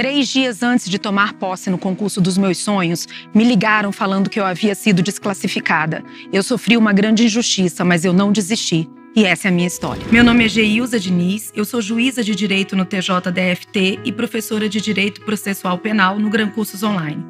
Três dias antes de tomar posse no concurso dos meus sonhos, me ligaram falando que eu havia sido desclassificada. Eu sofri uma grande injustiça, mas eu não desisti. E essa é a minha história. Meu nome é Geilza Diniz, eu sou juíza de direito no TJDFT e professora de direito processual penal no Gran Cursos Online.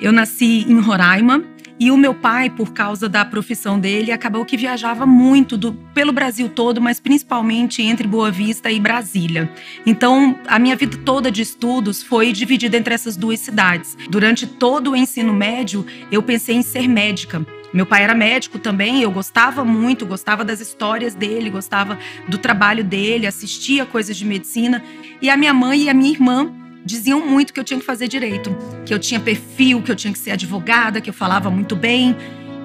Eu nasci em Roraima, e o meu pai, por causa da profissão dele, acabou que viajava muito do, pelo Brasil todo, mas principalmente entre Boa Vista e Brasília. Então, a minha vida toda de estudos foi dividida entre essas duas cidades. Durante todo o ensino médio, eu pensei em ser médica. Meu pai era médico também, eu gostava muito, gostava das histórias dele, gostava do trabalho dele, assistia coisas de medicina. E a minha mãe e a minha irmã diziam muito que eu tinha que fazer direito, que eu tinha perfil, que eu tinha que ser advogada, que eu falava muito bem.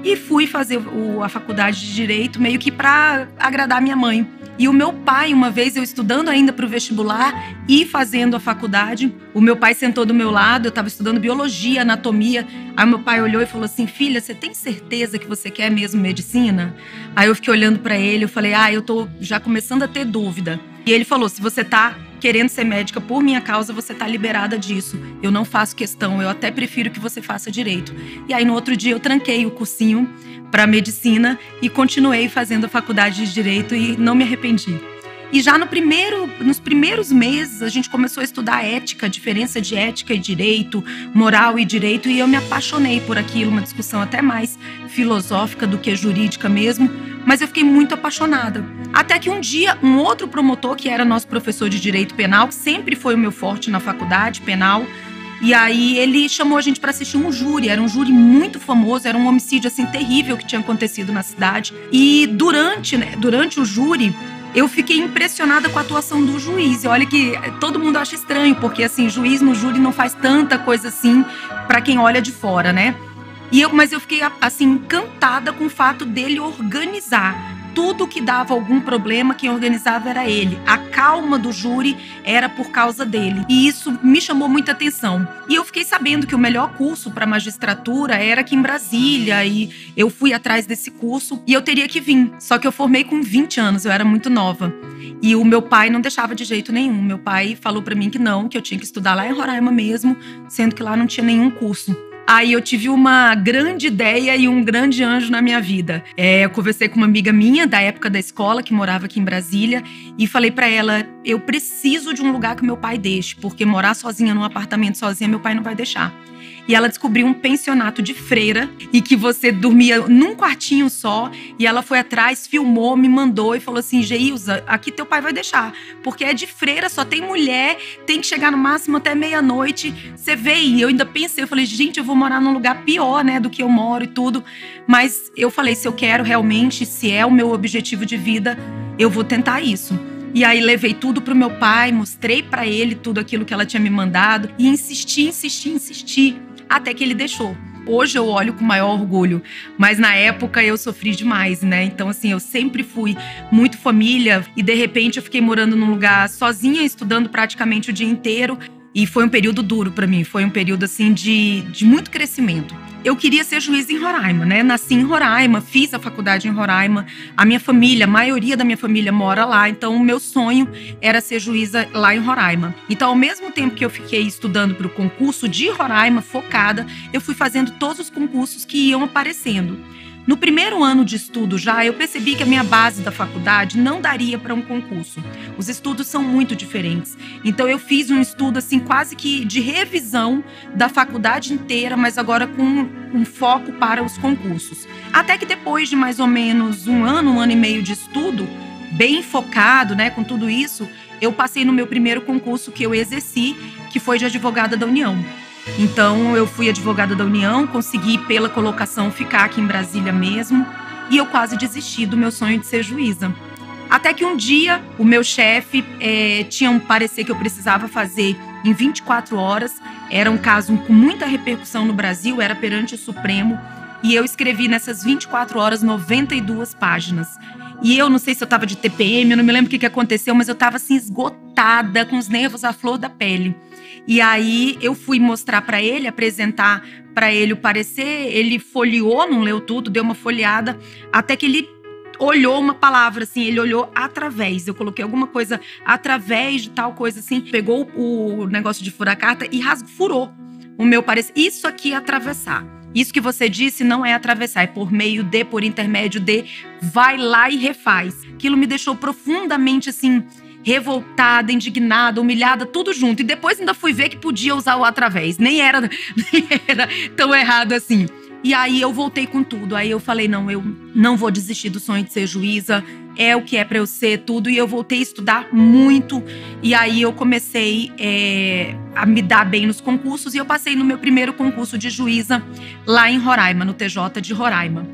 E fui fazer o, a faculdade de direito meio que para agradar minha mãe. E o meu pai, uma vez eu estudando ainda para o vestibular e fazendo a faculdade, o meu pai sentou do meu lado, eu estava estudando biologia, anatomia. Aí meu pai olhou e falou assim: Filha, você tem certeza que você quer mesmo medicina? Aí eu fiquei olhando para ele, eu falei: Ah, eu tô já começando a ter dúvida. E ele falou: Se você tá querendo ser médica por minha causa, você tá liberada disso. Eu não faço questão, eu até prefiro que você faça direito. E aí no outro dia eu tranquei o cursinho para medicina e continuei fazendo a faculdade de direito e não me arrependi. E já no primeiro, nos primeiros meses, a gente começou a estudar ética, diferença de ética e direito, moral e direito, e eu me apaixonei por aquilo, uma discussão até mais filosófica do que jurídica mesmo, mas eu fiquei muito apaixonada. Até que um dia, um outro promotor, que era nosso professor de direito penal, que sempre foi o meu forte na faculdade penal, e aí ele chamou a gente para assistir um júri, era um júri muito famoso, era um homicídio assim terrível que tinha acontecido na cidade. E durante, né, durante o júri, eu fiquei impressionada com a atuação do juiz. E olha que todo mundo acha estranho, porque assim, juiz no júri não faz tanta coisa assim para quem olha de fora, né? E eu, mas eu fiquei assim encantada com o fato dele organizar tudo que dava algum problema, quem organizava era ele. A calma do júri era por causa dele. E isso me chamou muita atenção. E eu fiquei sabendo que o melhor curso para magistratura era aqui em Brasília, e eu fui atrás desse curso e eu teria que vir. Só que eu formei com 20 anos, eu era muito nova. E o meu pai não deixava de jeito nenhum. Meu pai falou para mim que não, que eu tinha que estudar lá em Roraima mesmo, sendo que lá não tinha nenhum curso. Aí eu tive uma grande ideia e um grande anjo na minha vida. É, eu conversei com uma amiga minha da época da escola, que morava aqui em Brasília, e falei para ela: eu preciso de um lugar que meu pai deixe, porque morar sozinha num apartamento sozinha, meu pai não vai deixar e ela descobriu um pensionato de freira e que você dormia num quartinho só. E ela foi atrás, filmou, me mandou e falou assim: Geilza, aqui teu pai vai deixar, porque é de freira, só tem mulher, tem que chegar no máximo até meia-noite. Você veio. Eu ainda pensei, eu falei: gente, eu vou morar num lugar pior, né, do que eu moro e tudo. Mas eu falei: se eu quero realmente, se é o meu objetivo de vida, eu vou tentar isso. E aí levei tudo pro meu pai, mostrei para ele tudo aquilo que ela tinha me mandado e insisti, insisti, insisti até que ele deixou. Hoje eu olho com maior orgulho, mas na época eu sofri demais, né? Então, assim, eu sempre fui muito família e de repente eu fiquei morando num lugar sozinha, estudando praticamente o dia inteiro. E foi um período duro para mim, foi um período, assim, de, de muito crescimento eu queria ser juiz em Roraima, né? Nasci em Roraima, fiz a faculdade em Roraima. A minha família, a maioria da minha família mora lá, então o meu sonho era ser juíza lá em Roraima. Então, ao mesmo tempo que eu fiquei estudando para o concurso de Roraima, focada, eu fui fazendo todos os concursos que iam aparecendo. No primeiro ano de estudo já, eu percebi que a minha base da faculdade não daria para um concurso. Os estudos são muito diferentes. Então eu fiz um estudo assim quase que de revisão da faculdade inteira, mas agora com um foco para os concursos. Até que depois de mais ou menos um ano, um ano e meio de estudo, bem focado, né, com tudo isso, eu passei no meu primeiro concurso que eu exerci, que foi de advogada da União. Então eu fui advogada da União, consegui pela colocação ficar aqui em Brasília mesmo, e eu quase desisti do meu sonho de ser juíza. Até que um dia o meu chefe é, tinha um parecer que eu precisava fazer em 24 horas. Era um caso com muita repercussão no Brasil, era perante o Supremo. E eu escrevi nessas 24 horas 92 páginas. E eu não sei se eu estava de TPM, eu não me lembro o que, que aconteceu, mas eu estava assim esgotada, com os nervos à flor da pele. E aí eu fui mostrar para ele, apresentar para ele o parecer, ele folheou, não leu tudo, deu uma folheada, até que ele olhou uma palavra, assim, ele olhou através. Eu coloquei alguma coisa através de tal coisa, assim, pegou o negócio de furar carta e rasgou, furou o meu parecer. Isso aqui é atravessar. Isso que você disse não é atravessar, é por meio de, por intermédio de, vai lá e refaz. Aquilo me deixou profundamente assim revoltada, indignada, humilhada, tudo junto. E depois ainda fui ver que podia usar o através. Nem era, nem era tão errado assim. E aí eu voltei com tudo. Aí eu falei: não, eu não vou desistir do sonho de ser juíza, é o que é para eu ser, tudo. E eu voltei a estudar muito. E aí eu comecei é, a me dar bem nos concursos. E eu passei no meu primeiro concurso de juíza lá em Roraima, no TJ de Roraima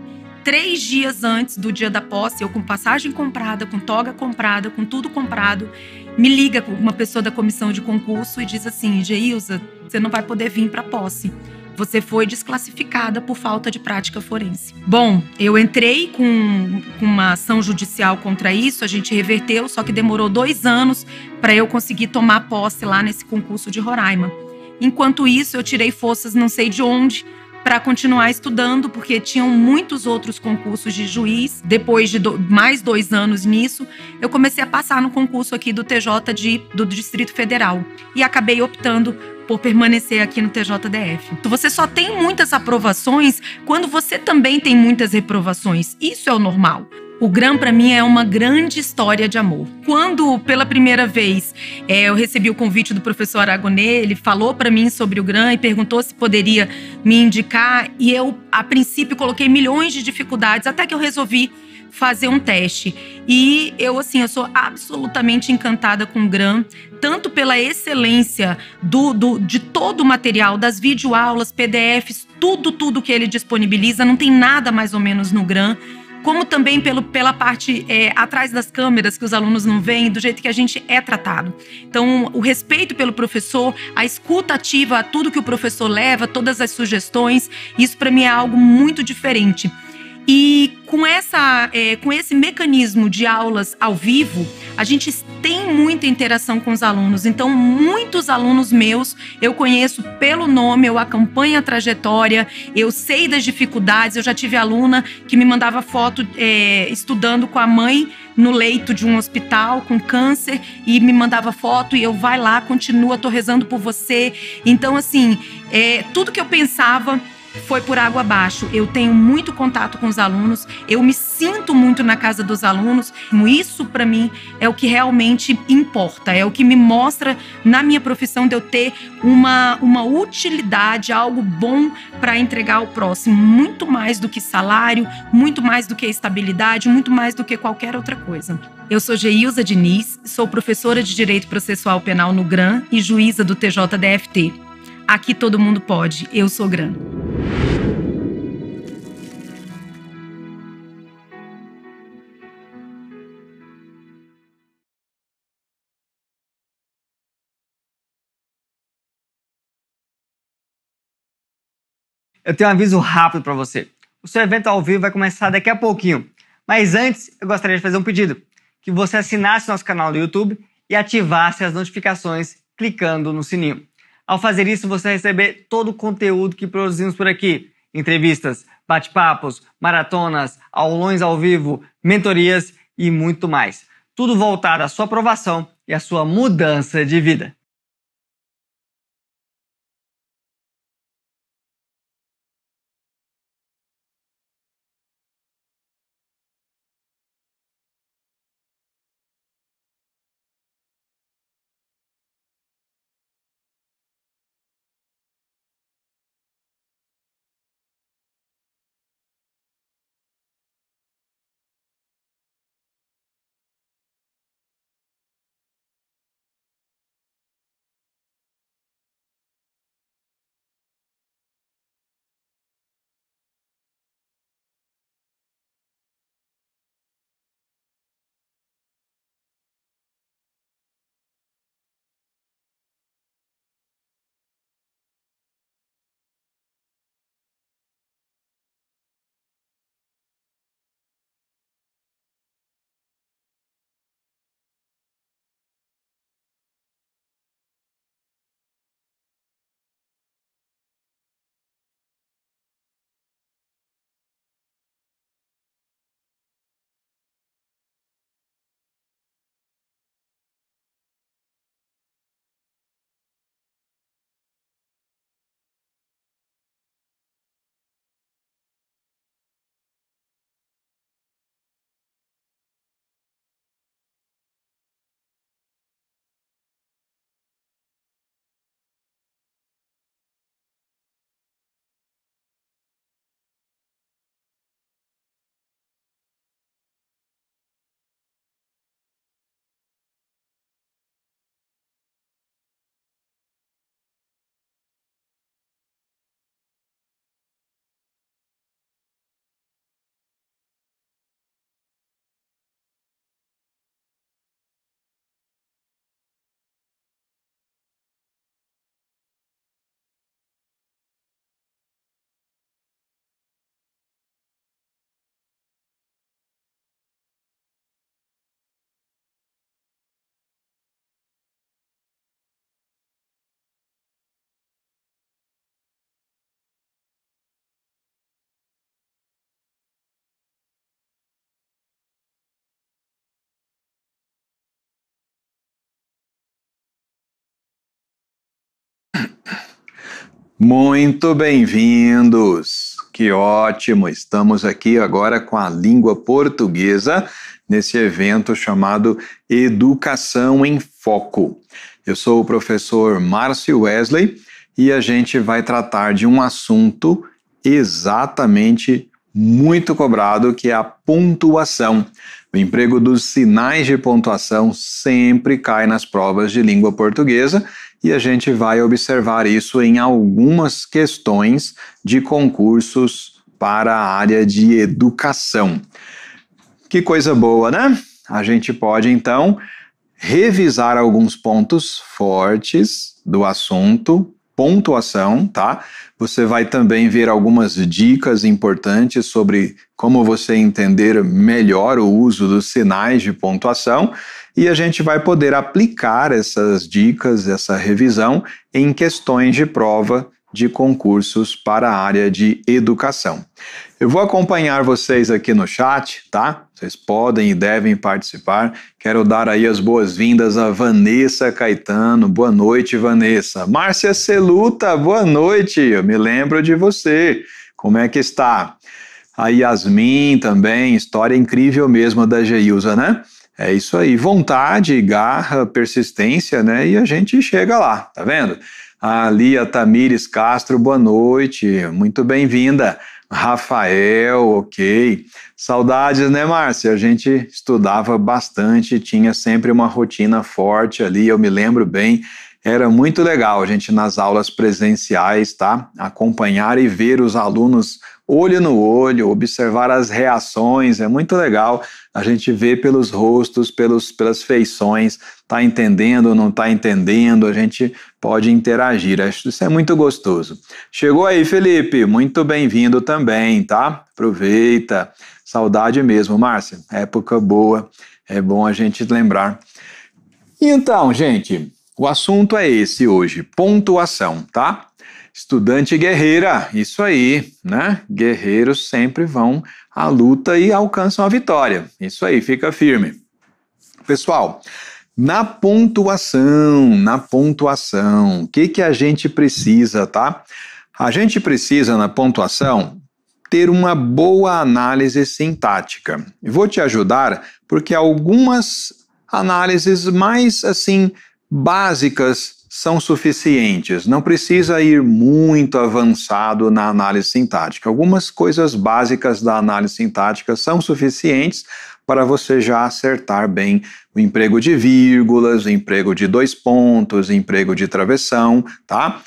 três dias antes do dia da posse, eu com passagem comprada, com toga comprada, com tudo comprado, me liga uma pessoa da comissão de concurso e diz assim: Geilza, você não vai poder vir para a posse. Você foi desclassificada por falta de prática forense. Bom, eu entrei com, com uma ação judicial contra isso, a gente reverteu, só que demorou dois anos para eu conseguir tomar posse lá nesse concurso de Roraima. Enquanto isso, eu tirei forças não sei de onde para continuar estudando, porque tinham muitos outros concursos de juiz. Depois de do, mais dois anos nisso, eu comecei a passar no concurso aqui do TJ de, do Distrito Federal e acabei optando por permanecer aqui no TJDF. Então, você só tem muitas aprovações quando você também tem muitas reprovações. Isso é o normal. O Gram para mim é uma grande história de amor. Quando pela primeira vez é, eu recebi o convite do professor Aragonê, ele falou para mim sobre o Gram e perguntou se poderia me indicar e eu a princípio coloquei milhões de dificuldades até que eu resolvi fazer um teste. E eu, assim, eu sou absolutamente encantada com o GRAM, tanto pela excelência do, do, de todo o material, das videoaulas, PDFs, tudo, tudo que ele disponibiliza, não tem nada mais ou menos no GRAM como também pelo, pela parte é, atrás das câmeras que os alunos não veem, do jeito que a gente é tratado. Então, o respeito pelo professor, a escuta ativa a tudo que o professor leva, todas as sugestões, isso para mim é algo muito diferente. E com, essa, é, com esse mecanismo de aulas ao vivo, a gente tem muita interação com os alunos. Então, muitos alunos meus eu conheço pelo nome, eu acompanho a trajetória, eu sei das dificuldades. Eu já tive aluna que me mandava foto é, estudando com a mãe no leito de um hospital com câncer e me mandava foto e eu vai lá, continua, tô rezando por você. Então, assim, é, tudo que eu pensava foi por água abaixo. Eu tenho muito contato com os alunos, eu me sinto muito na casa dos alunos. Isso, para mim, é o que realmente importa, é o que me mostra na minha profissão de eu ter uma, uma utilidade, algo bom para entregar ao próximo. Muito mais do que salário, muito mais do que estabilidade, muito mais do que qualquer outra coisa. Eu sou Geilza Diniz, sou professora de Direito Processual Penal no GRAM e juíza do TJDFT. Aqui todo mundo pode. Eu sou Gran. Eu tenho um aviso rápido para você. O seu evento ao vivo vai começar daqui a pouquinho. Mas antes, eu gostaria de fazer um pedido: que você assinasse nosso canal do YouTube e ativasse as notificações clicando no sininho. Ao fazer isso, você vai receber todo o conteúdo que produzimos por aqui: entrevistas, bate-papos, maratonas, aulões ao vivo, mentorias e muito mais. Tudo voltado à sua aprovação e à sua mudança de vida. Muito bem-vindos! Que ótimo! Estamos aqui agora com a língua portuguesa nesse evento chamado Educação em Foco. Eu sou o professor Márcio Wesley e a gente vai tratar de um assunto exatamente muito cobrado que é a pontuação. O emprego dos sinais de pontuação sempre cai nas provas de língua portuguesa e a gente vai observar isso em algumas questões de concursos para a área de educação. Que coisa boa, né? A gente pode então revisar alguns pontos fortes do assunto pontuação, tá? Você vai também ver algumas dicas importantes sobre como você entender melhor o uso dos sinais de pontuação e a gente vai poder aplicar essas dicas, essa revisão, em questões de prova de concursos para a área de educação. Eu vou acompanhar vocês aqui no chat, tá? Vocês podem e devem participar. Quero dar aí as boas-vindas a Vanessa Caetano. Boa noite, Vanessa. Márcia Celuta, boa noite. Eu me lembro de você. Como é que está? A Yasmin também, história incrível mesmo da Geilza, né? É isso aí, vontade, garra, persistência, né? E a gente chega lá, tá vendo? A Lia Tamires Castro, boa noite, muito bem-vinda. Rafael, ok. Saudades, né, Márcia? A gente estudava bastante, tinha sempre uma rotina forte ali, eu me lembro bem. Era muito legal a gente nas aulas presenciais, tá? Acompanhar e ver os alunos olho no olho, observar as reações, é muito legal. A gente vê pelos rostos, pelos, pelas feições, tá entendendo ou não tá entendendo, a gente pode interagir. Isso é muito gostoso. Chegou aí, Felipe, muito bem-vindo também, tá? Aproveita. Saudade mesmo, Márcia. Época boa, é bom a gente lembrar. Então, gente, o assunto é esse hoje, pontuação, tá? Estudante guerreira, isso aí, né? Guerreiros sempre vão à luta e alcançam a vitória. Isso aí, fica firme. Pessoal, na pontuação, na pontuação, o que, que a gente precisa, tá? A gente precisa, na pontuação, ter uma boa análise sintática. Vou te ajudar porque algumas análises mais assim básicas são suficientes. Não precisa ir muito avançado na análise sintática. Algumas coisas básicas da análise sintática são suficientes para você já acertar bem o emprego de vírgulas, o emprego de dois pontos, o emprego de travessão, tá?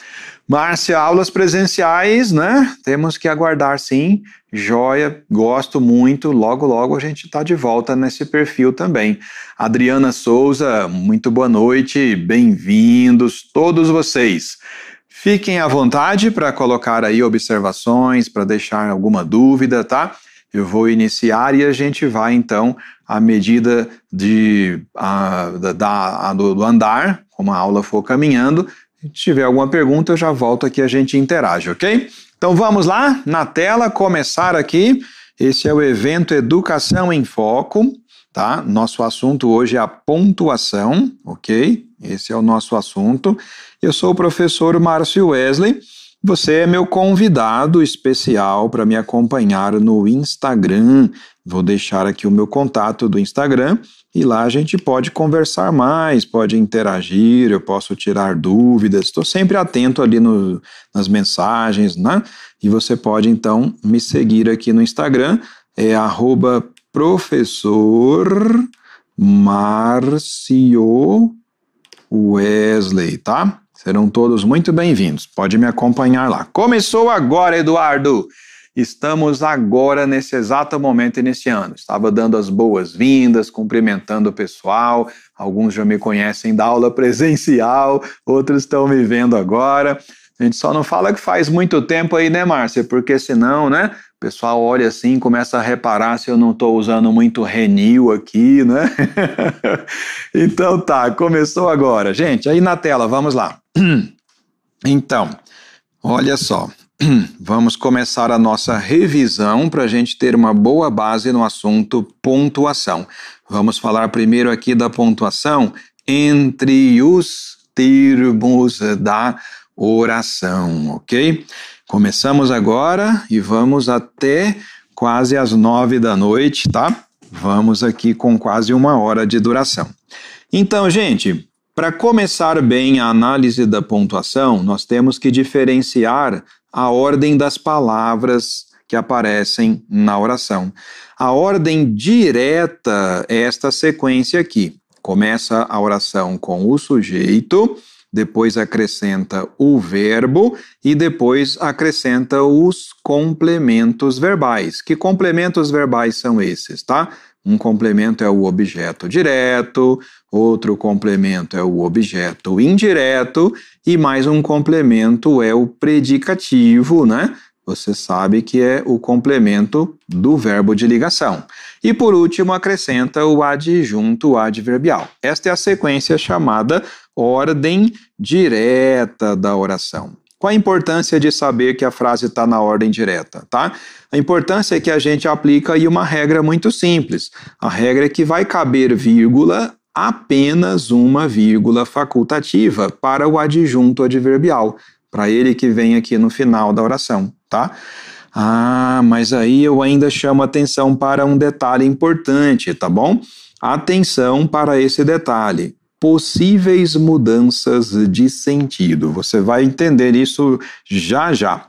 Márcia, aulas presenciais, né? Temos que aguardar sim. Joia, gosto muito. Logo, logo a gente está de volta nesse perfil também. Adriana Souza, muito boa noite, bem-vindos todos vocês. Fiquem à vontade para colocar aí observações, para deixar alguma dúvida, tá? Eu vou iniciar e a gente vai então à medida de, a, da, a, do, do andar, como a aula for caminhando, se tiver alguma pergunta, eu já volto aqui e a gente interage, ok? Então vamos lá, na tela, começar aqui. Esse é o evento Educação em Foco, tá? Nosso assunto hoje é a pontuação, ok? Esse é o nosso assunto. Eu sou o professor Márcio Wesley. Você é meu convidado especial para me acompanhar no Instagram. Vou deixar aqui o meu contato do Instagram. E lá a gente pode conversar mais, pode interagir, eu posso tirar dúvidas. Estou sempre atento ali no, nas mensagens, né? E você pode então me seguir aqui no Instagram, é arroba professor Wesley, tá? Serão todos muito bem-vindos. Pode me acompanhar lá. Começou agora, Eduardo! estamos agora, nesse exato momento, iniciando. Estava dando as boas-vindas, cumprimentando o pessoal. Alguns já me conhecem da aula presencial, outros estão me vendo agora. A gente só não fala que faz muito tempo aí, né, Márcia? Porque senão, né? O pessoal olha assim, começa a reparar se eu não estou usando muito renil aqui, né? então tá, começou agora. Gente, aí na tela, vamos lá. Então, olha só. vamos começar a nossa revisão para a gente ter uma boa base no assunto pontuação. Vamos falar primeiro aqui da pontuação entre os termos da oração, ok? Começamos agora e vamos até quase às nove da noite, tá? Vamos aqui com quase uma hora de duração. Então, gente, para começar bem a análise da pontuação, nós temos que diferenciar a ordem das palavras que aparecem na oração. A ordem direta é esta sequência aqui. Começa a oração com o sujeito, depois acrescenta o verbo e depois acrescenta os complementos verbais. Que complementos verbais são esses, tá? Um complemento é o objeto direto, Outro complemento é o objeto indireto e mais um complemento é o predicativo, né? Você sabe que é o complemento do verbo de ligação. E por último, acrescenta o adjunto adverbial. Esta é a sequência chamada ordem direta da oração. Qual a importância de saber que a frase está na ordem direta, tá? A importância é que a gente aplica aí uma regra muito simples. A regra é que vai caber vírgula apenas uma vírgula facultativa para o adjunto adverbial, para ele que vem aqui no final da oração, tá? Ah, mas aí eu ainda chamo atenção para um detalhe importante, tá bom? Atenção para esse detalhe. Possíveis mudanças de sentido. Você vai entender isso já já.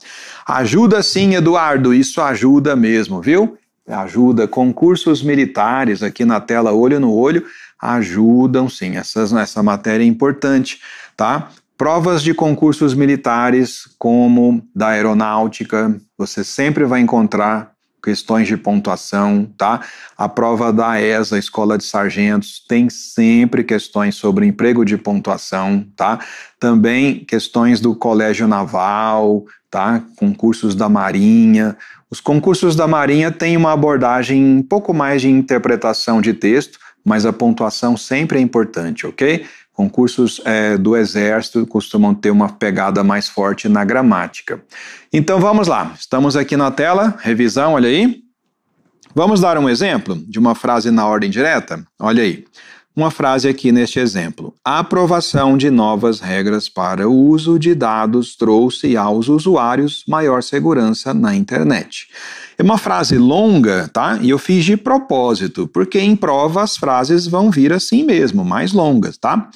Ajuda sim, Eduardo, isso ajuda mesmo, viu? Ajuda concursos militares aqui na tela, olho no olho ajudam sim. Essas, essa matéria é importante, tá? Provas de concursos militares, como da aeronáutica, você sempre vai encontrar questões de pontuação, tá? A prova da ESA, Escola de Sargentos, tem sempre questões sobre emprego de pontuação, tá? Também questões do Colégio Naval, tá? Concursos da Marinha. Os concursos da Marinha têm uma abordagem um pouco mais de interpretação de texto, mas a pontuação sempre é importante, ok? Concursos é, do Exército costumam ter uma pegada mais forte na gramática. Então vamos lá, estamos aqui na tela, revisão, olha aí. Vamos dar um exemplo de uma frase na ordem direta? Olha aí uma frase aqui neste exemplo. A aprovação de novas regras para o uso de dados trouxe aos usuários maior segurança na internet. É uma frase longa, tá? E eu fiz de propósito, porque em prova as frases vão vir assim mesmo, mais longas, tá?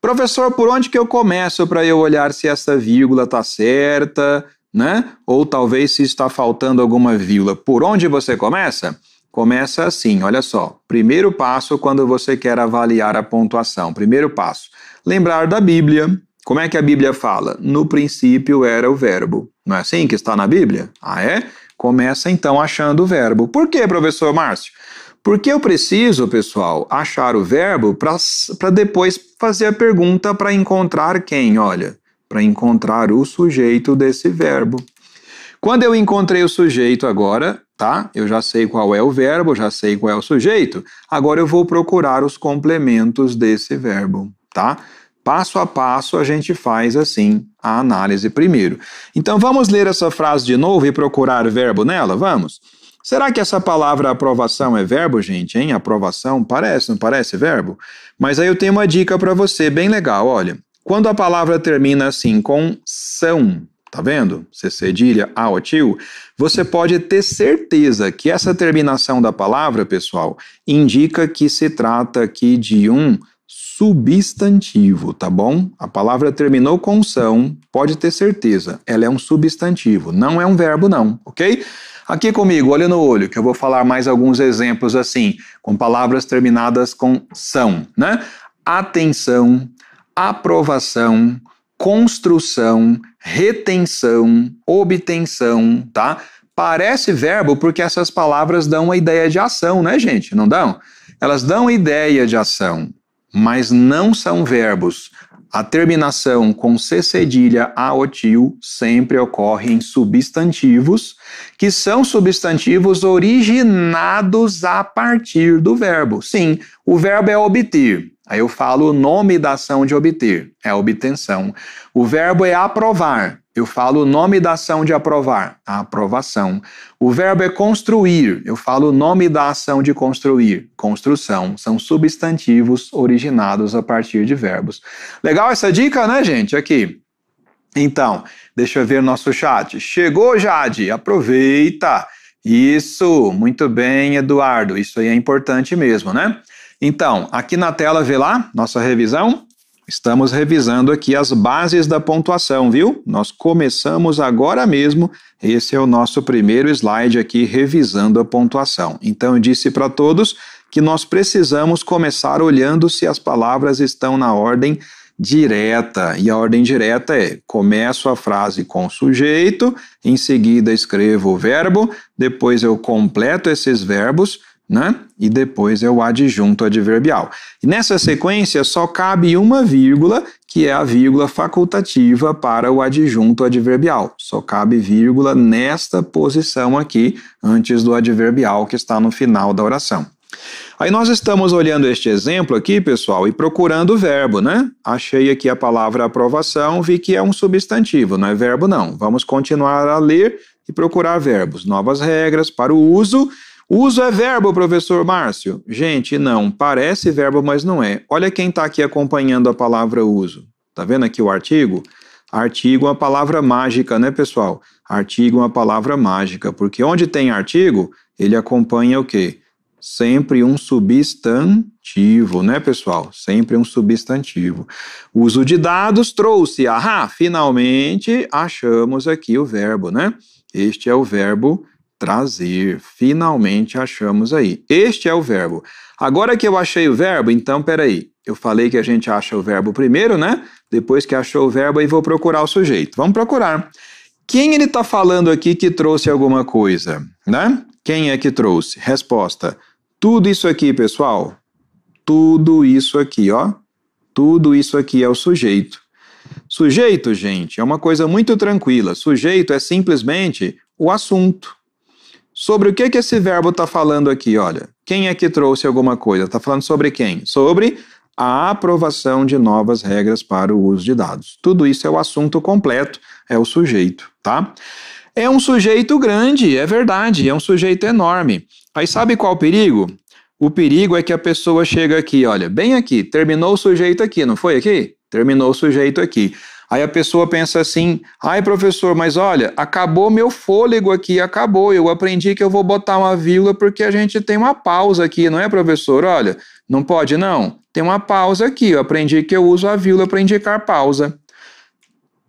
Professor, por onde que eu começo para eu olhar se essa vírgula tá certa, né? Ou talvez se está faltando alguma vírgula. Por onde você começa? começa assim, olha só. Primeiro passo quando você quer avaliar a pontuação. Primeiro passo, lembrar da Bíblia. Como é que a Bíblia fala? No princípio era o verbo. Não é assim que está na Bíblia? Ah, é? Começa então achando o verbo. Por quê, professor Márcio? Porque eu preciso, pessoal, achar o verbo para depois fazer a pergunta para encontrar quem, olha, para encontrar o sujeito desse verbo. Quando eu encontrei o sujeito agora, tá? Eu já sei qual é o verbo, já sei qual é o sujeito. Agora eu vou procurar os complementos desse verbo, tá? Passo a passo a gente faz assim a análise primeiro. Então vamos ler essa frase de novo e procurar verbo nela, vamos? Será que essa palavra aprovação é verbo, gente, hein? Aprovação parece, não parece verbo? Mas aí eu tenho uma dica para você bem legal, olha. Quando a palavra termina assim com são, Tá vendo? C cedilha, A ah, ou tio. Você pode ter certeza que essa terminação da palavra, pessoal, indica que se trata aqui de um substantivo, tá bom? A palavra terminou com são, pode ter certeza, ela é um substantivo, não é um verbo não, ok? Aqui comigo, olha no olho, que eu vou falar mais alguns exemplos assim, com palavras terminadas com são, né? Atenção, aprovação, construção, retenção, obtenção, tá? Parece verbo porque essas palavras dão a ideia de ação, né, gente? Não dão? Elas dão a ideia de ação, mas não são verbos. A terminação com C cedilha aotil sempre ocorre em substantivos que são substantivos originados a partir do verbo. Sim, o verbo é obter. Aí eu falo o nome da ação de obter, é obtenção. O verbo é aprovar. Eu falo o nome da ação de aprovar, a aprovação. O verbo é construir. Eu falo o nome da ação de construir, construção. São substantivos originados a partir de verbos. Legal essa dica, né, gente? Aqui. Então, deixa eu ver nosso chat. Chegou, Jade, aproveita. Isso, muito bem, Eduardo. Isso aí é importante mesmo, né? Então, aqui na tela, vê lá, nossa revisão. Estamos revisando aqui as bases da pontuação, viu? Nós começamos agora mesmo. Esse é o nosso primeiro slide aqui, revisando a pontuação. Então, eu disse para todos que nós precisamos começar olhando se as palavras estão na ordem direta. E a ordem direta é: começo a frase com sujeito, em seguida escrevo o verbo, depois eu completo esses verbos, né? E depois eu adjunto adverbial. E nessa sequência só cabe uma vírgula, que é a vírgula facultativa para o adjunto adverbial. Só cabe vírgula nesta posição aqui, antes do adverbial que está no final da oração. Aí nós estamos olhando este exemplo aqui, pessoal, e procurando o verbo, né? Achei aqui a palavra aprovação, vi que é um substantivo, não é verbo não. Vamos continuar a ler e procurar verbos. Novas regras para o uso. Uso é verbo, professor Márcio? Gente, não, parece verbo, mas não é. Olha quem está aqui acompanhando a palavra uso. Tá vendo aqui o artigo? Artigo é uma palavra mágica, né, pessoal? Artigo é uma palavra mágica, porque onde tem artigo, ele acompanha o quê? sempre um substantivo, né, pessoal? Sempre um substantivo. uso de dados trouxe, ah, finalmente achamos aqui o verbo, né? Este é o verbo trazer. Finalmente achamos aí. Este é o verbo. Agora que eu achei o verbo, então peraí. Eu falei que a gente acha o verbo primeiro, né? Depois que achou o verbo, aí vou procurar o sujeito. Vamos procurar. Quem ele está falando aqui que trouxe alguma coisa, né? Quem é que trouxe? Resposta: tudo isso aqui, pessoal, tudo isso aqui, ó. Tudo isso aqui é o sujeito. Sujeito, gente, é uma coisa muito tranquila. Sujeito é simplesmente o assunto. Sobre o que, que esse verbo está falando aqui, olha. Quem é que trouxe alguma coisa? Está falando sobre quem? Sobre a aprovação de novas regras para o uso de dados. Tudo isso é o assunto completo, é o sujeito, tá? É um sujeito grande, é verdade, é um sujeito enorme. Aí sabe qual o perigo? O perigo é que a pessoa chega aqui, olha, bem aqui, terminou o sujeito aqui, não foi aqui? Terminou o sujeito aqui. Aí a pessoa pensa assim: ai, professor, mas olha, acabou meu fôlego aqui, acabou. Eu aprendi que eu vou botar uma vírgula porque a gente tem uma pausa aqui, não é, professor? Olha, não pode não? Tem uma pausa aqui, eu aprendi que eu uso a vírgula para indicar pausa.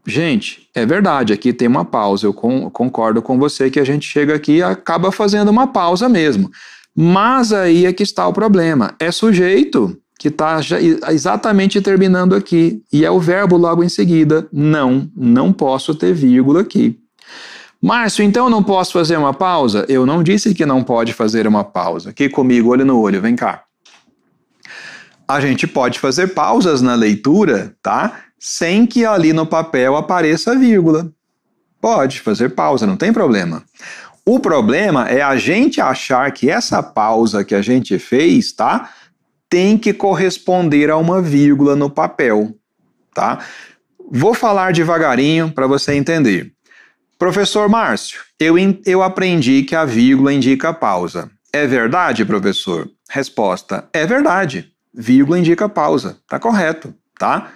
Gente, é verdade, aqui tem uma pausa. Eu com, concordo com você que a gente chega aqui e acaba fazendo uma pausa mesmo. Mas aí é que está o problema. É sujeito que está exatamente terminando aqui. E é o verbo logo em seguida. Não, não posso ter vírgula aqui. Márcio, então não posso fazer uma pausa? Eu não disse que não pode fazer uma pausa. Aqui comigo, olho no olho, vem cá. A gente pode fazer pausas na leitura, tá? sem que ali no papel apareça vírgula. Pode fazer pausa, não tem problema. O problema é a gente achar que essa pausa que a gente fez, tá? Tem que corresponder a uma vírgula no papel, tá? Vou falar devagarinho para você entender. Professor Márcio, eu, eu aprendi que a vírgula indica pausa. É verdade, professor? Resposta: é verdade. Vírgula indica pausa. Tá correto, tá?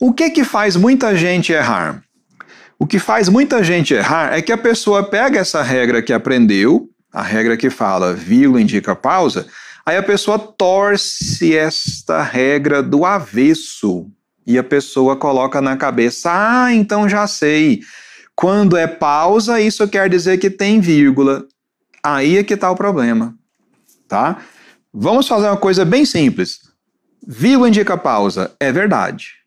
O que que faz muita gente errar? O que faz muita gente errar é que a pessoa pega essa regra que aprendeu, a regra que fala vírgula indica pausa, aí a pessoa torce esta regra do avesso e a pessoa coloca na cabeça: "Ah, então já sei. Quando é pausa, isso quer dizer que tem vírgula". Aí é que está o problema, tá? Vamos fazer uma coisa bem simples. Vírgula indica pausa, é verdade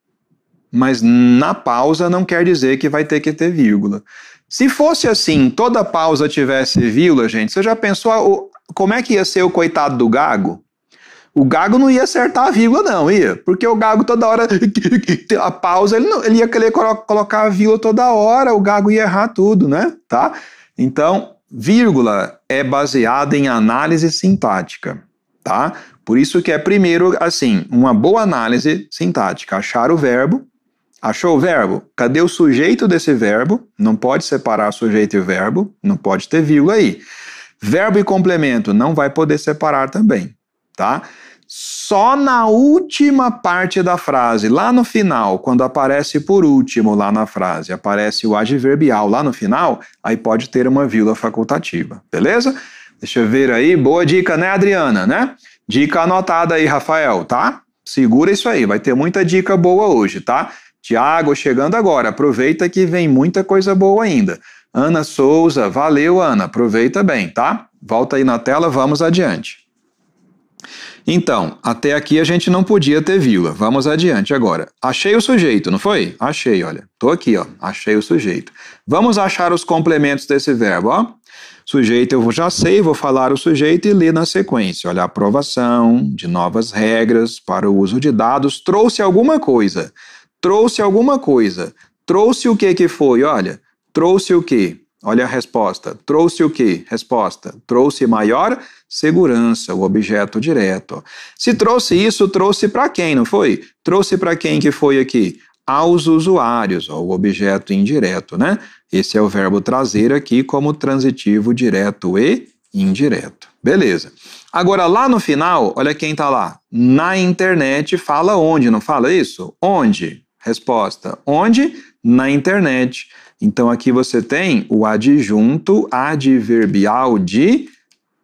mas na pausa não quer dizer que vai ter que ter vírgula. Se fosse assim, toda pausa tivesse vírgula, gente, você já pensou como é que ia ser o coitado do gago? O gago não ia acertar a vírgula, não, ia. Porque o gago toda hora. A pausa, ele, não, ele ia querer colocar a vírgula toda hora, o gago ia errar tudo, né? Tá? Então, vírgula é baseada em análise sintática, tá? Por isso que é primeiro, assim, uma boa análise sintática, achar o verbo, Achou o verbo? Cadê o sujeito desse verbo? Não pode separar sujeito e verbo, não pode ter vírgula aí. Verbo e complemento não vai poder separar também, tá? Só na última parte da frase, lá no final, quando aparece por último lá na frase, aparece o adverbial lá no final, aí pode ter uma vírgula facultativa, beleza? Deixa eu ver aí, boa dica, né, Adriana, né? Dica anotada aí, Rafael, tá? Segura isso aí, vai ter muita dica boa hoje, tá? Tiago chegando agora, aproveita que vem muita coisa boa ainda. Ana Souza, valeu Ana, aproveita bem, tá? Volta aí na tela, vamos adiante. Então, até aqui a gente não podia ter vila. Vamos adiante agora. Achei o sujeito, não foi? Achei, olha. Tô aqui, ó. Achei o sujeito. Vamos achar os complementos desse verbo, ó. Sujeito eu já sei, vou falar o sujeito e ler na sequência. Olha, aprovação de novas regras para o uso de dados trouxe alguma coisa trouxe alguma coisa. Trouxe o que que foi? Olha, trouxe o que? Olha a resposta. Trouxe o que? Resposta. Trouxe maior segurança, o objeto direto. Se trouxe isso, trouxe para quem, não foi? Trouxe para quem que foi aqui? Aos usuários, ó, o objeto indireto, né? Esse é o verbo trazer aqui como transitivo direto e indireto. Beleza. Agora, lá no final, olha quem está lá. Na internet fala onde, não fala isso? Onde? Resposta: onde? Na internet. Então aqui você tem o adjunto adverbial de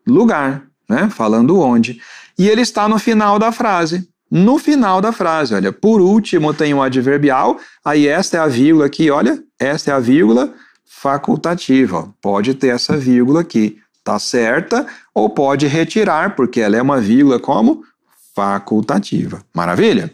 lugar, né? Falando onde. E ele está no final da frase. No final da frase, olha, por último tem o adverbial, aí esta é a vírgula aqui, olha, esta é a vírgula facultativa, ó. pode ter essa vírgula aqui, tá certa, ou pode retirar, porque ela é uma vírgula como facultativa. Maravilha?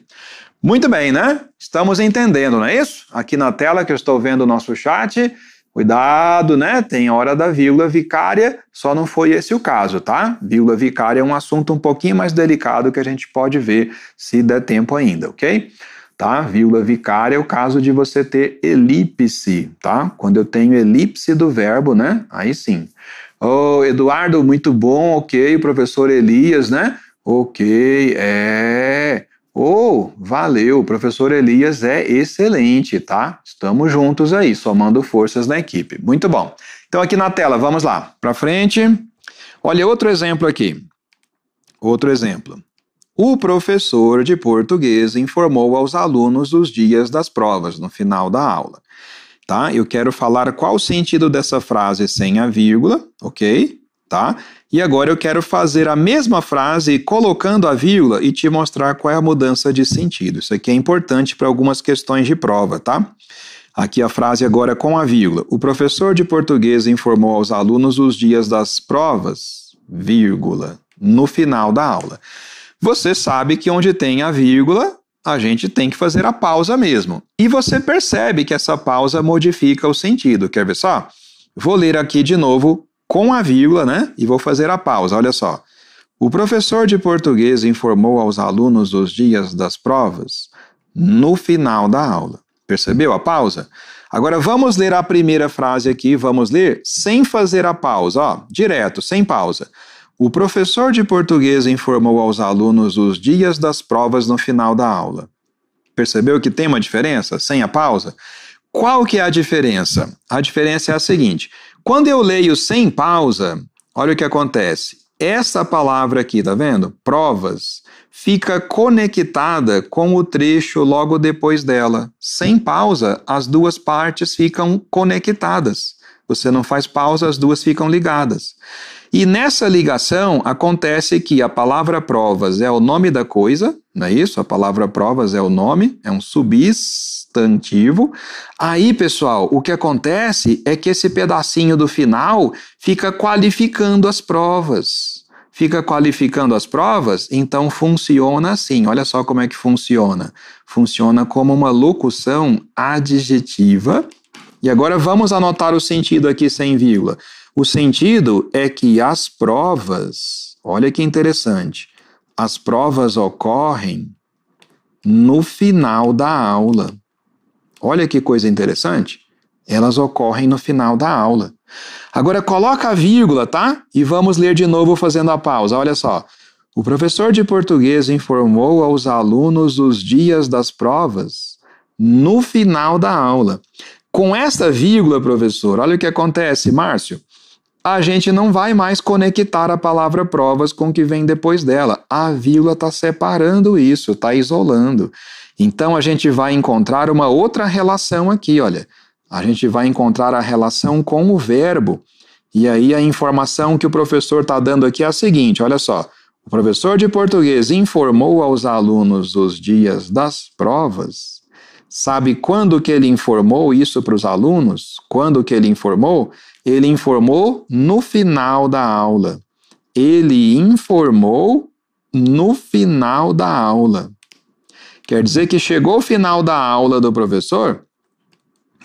Muito bem, né? Estamos entendendo, não é isso? Aqui na tela que eu estou vendo o nosso chat, cuidado, né? Tem hora da vírgula vicária, só não foi esse o caso, tá? Vírgula vicária é um assunto um pouquinho mais delicado que a gente pode ver se der tempo ainda, ok? Tá? Vírgula vicária é o caso de você ter elipse, tá? Quando eu tenho elipse do verbo, né? Aí sim. Ô, oh, Eduardo, muito bom, ok. O professor Elias, né? Ok, é. Ou, oh, valeu, professor Elias é excelente, tá? Estamos juntos aí, somando forças na equipe. Muito bom. Então, aqui na tela, vamos lá, para frente. Olha, outro exemplo aqui. Outro exemplo. O professor de português informou aos alunos os dias das provas no final da aula. Tá? Eu quero falar qual o sentido dessa frase sem a vírgula, ok? Tá? E agora eu quero fazer a mesma frase colocando a vírgula e te mostrar qual é a mudança de sentido. Isso aqui é importante para algumas questões de prova, tá? Aqui a frase agora com a vírgula. O professor de português informou aos alunos os dias das provas, vírgula, no final da aula. Você sabe que onde tem a vírgula, a gente tem que fazer a pausa mesmo. E você percebe que essa pausa modifica o sentido. Quer ver só? Vou ler aqui de novo com a vírgula, né? E vou fazer a pausa, olha só. O professor de português informou aos alunos os dias das provas no final da aula. Percebeu a pausa? Agora vamos ler a primeira frase aqui, vamos ler sem fazer a pausa, ó, direto, sem pausa. O professor de português informou aos alunos os dias das provas no final da aula. Percebeu que tem uma diferença sem a pausa? Qual que é a diferença? A diferença é a seguinte: quando eu leio sem pausa, olha o que acontece. Essa palavra aqui, tá vendo? Provas, fica conectada com o trecho logo depois dela. Sem pausa, as duas partes ficam conectadas. Você não faz pausa, as duas ficam ligadas. E nessa ligação acontece que a palavra provas é o nome da coisa, não é isso? A palavra provas é o nome, é um subis substantivo. Aí, pessoal, o que acontece é que esse pedacinho do final fica qualificando as provas. Fica qualificando as provas, então funciona assim. Olha só como é que funciona. Funciona como uma locução adjetiva. E agora vamos anotar o sentido aqui sem vírgula. O sentido é que as provas, olha que interessante, as provas ocorrem no final da aula. Olha que coisa interessante. Elas ocorrem no final da aula. Agora coloca a vírgula, tá? E vamos ler de novo fazendo a pausa. Olha só. O professor de português informou aos alunos os dias das provas no final da aula. Com esta vírgula, professor, olha o que acontece, Márcio. A gente não vai mais conectar a palavra provas com o que vem depois dela. A vírgula está separando isso, está isolando. Então a gente vai encontrar uma outra relação aqui, olha. A gente vai encontrar a relação com o verbo. E aí a informação que o professor está dando aqui é a seguinte: olha só. O professor de português informou aos alunos os dias das provas. Sabe quando que ele informou isso para os alunos? Quando que ele informou? Ele informou no final da aula. Ele informou no final da aula. Quer dizer que chegou o final da aula do professor,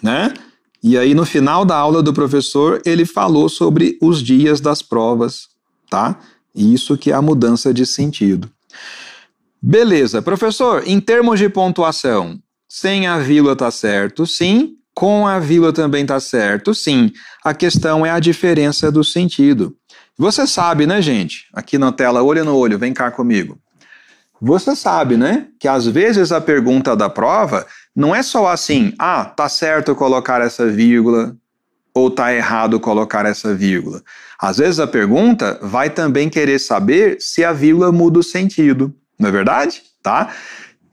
né? E aí no final da aula do professor, ele falou sobre os dias das provas, tá? Isso que é a mudança de sentido. Beleza, professor, em termos de pontuação, sem a vila tá certo, sim. Com a vila também tá certo, sim. A questão é a diferença do sentido. Você sabe, né, gente? Aqui na tela, olho no olho, vem cá comigo. Você sabe, né? Que às vezes a pergunta da prova não é só assim: ah, tá certo colocar essa vírgula ou tá errado colocar essa vírgula. Às vezes a pergunta vai também querer saber se a vírgula muda o sentido, não é verdade? Tá?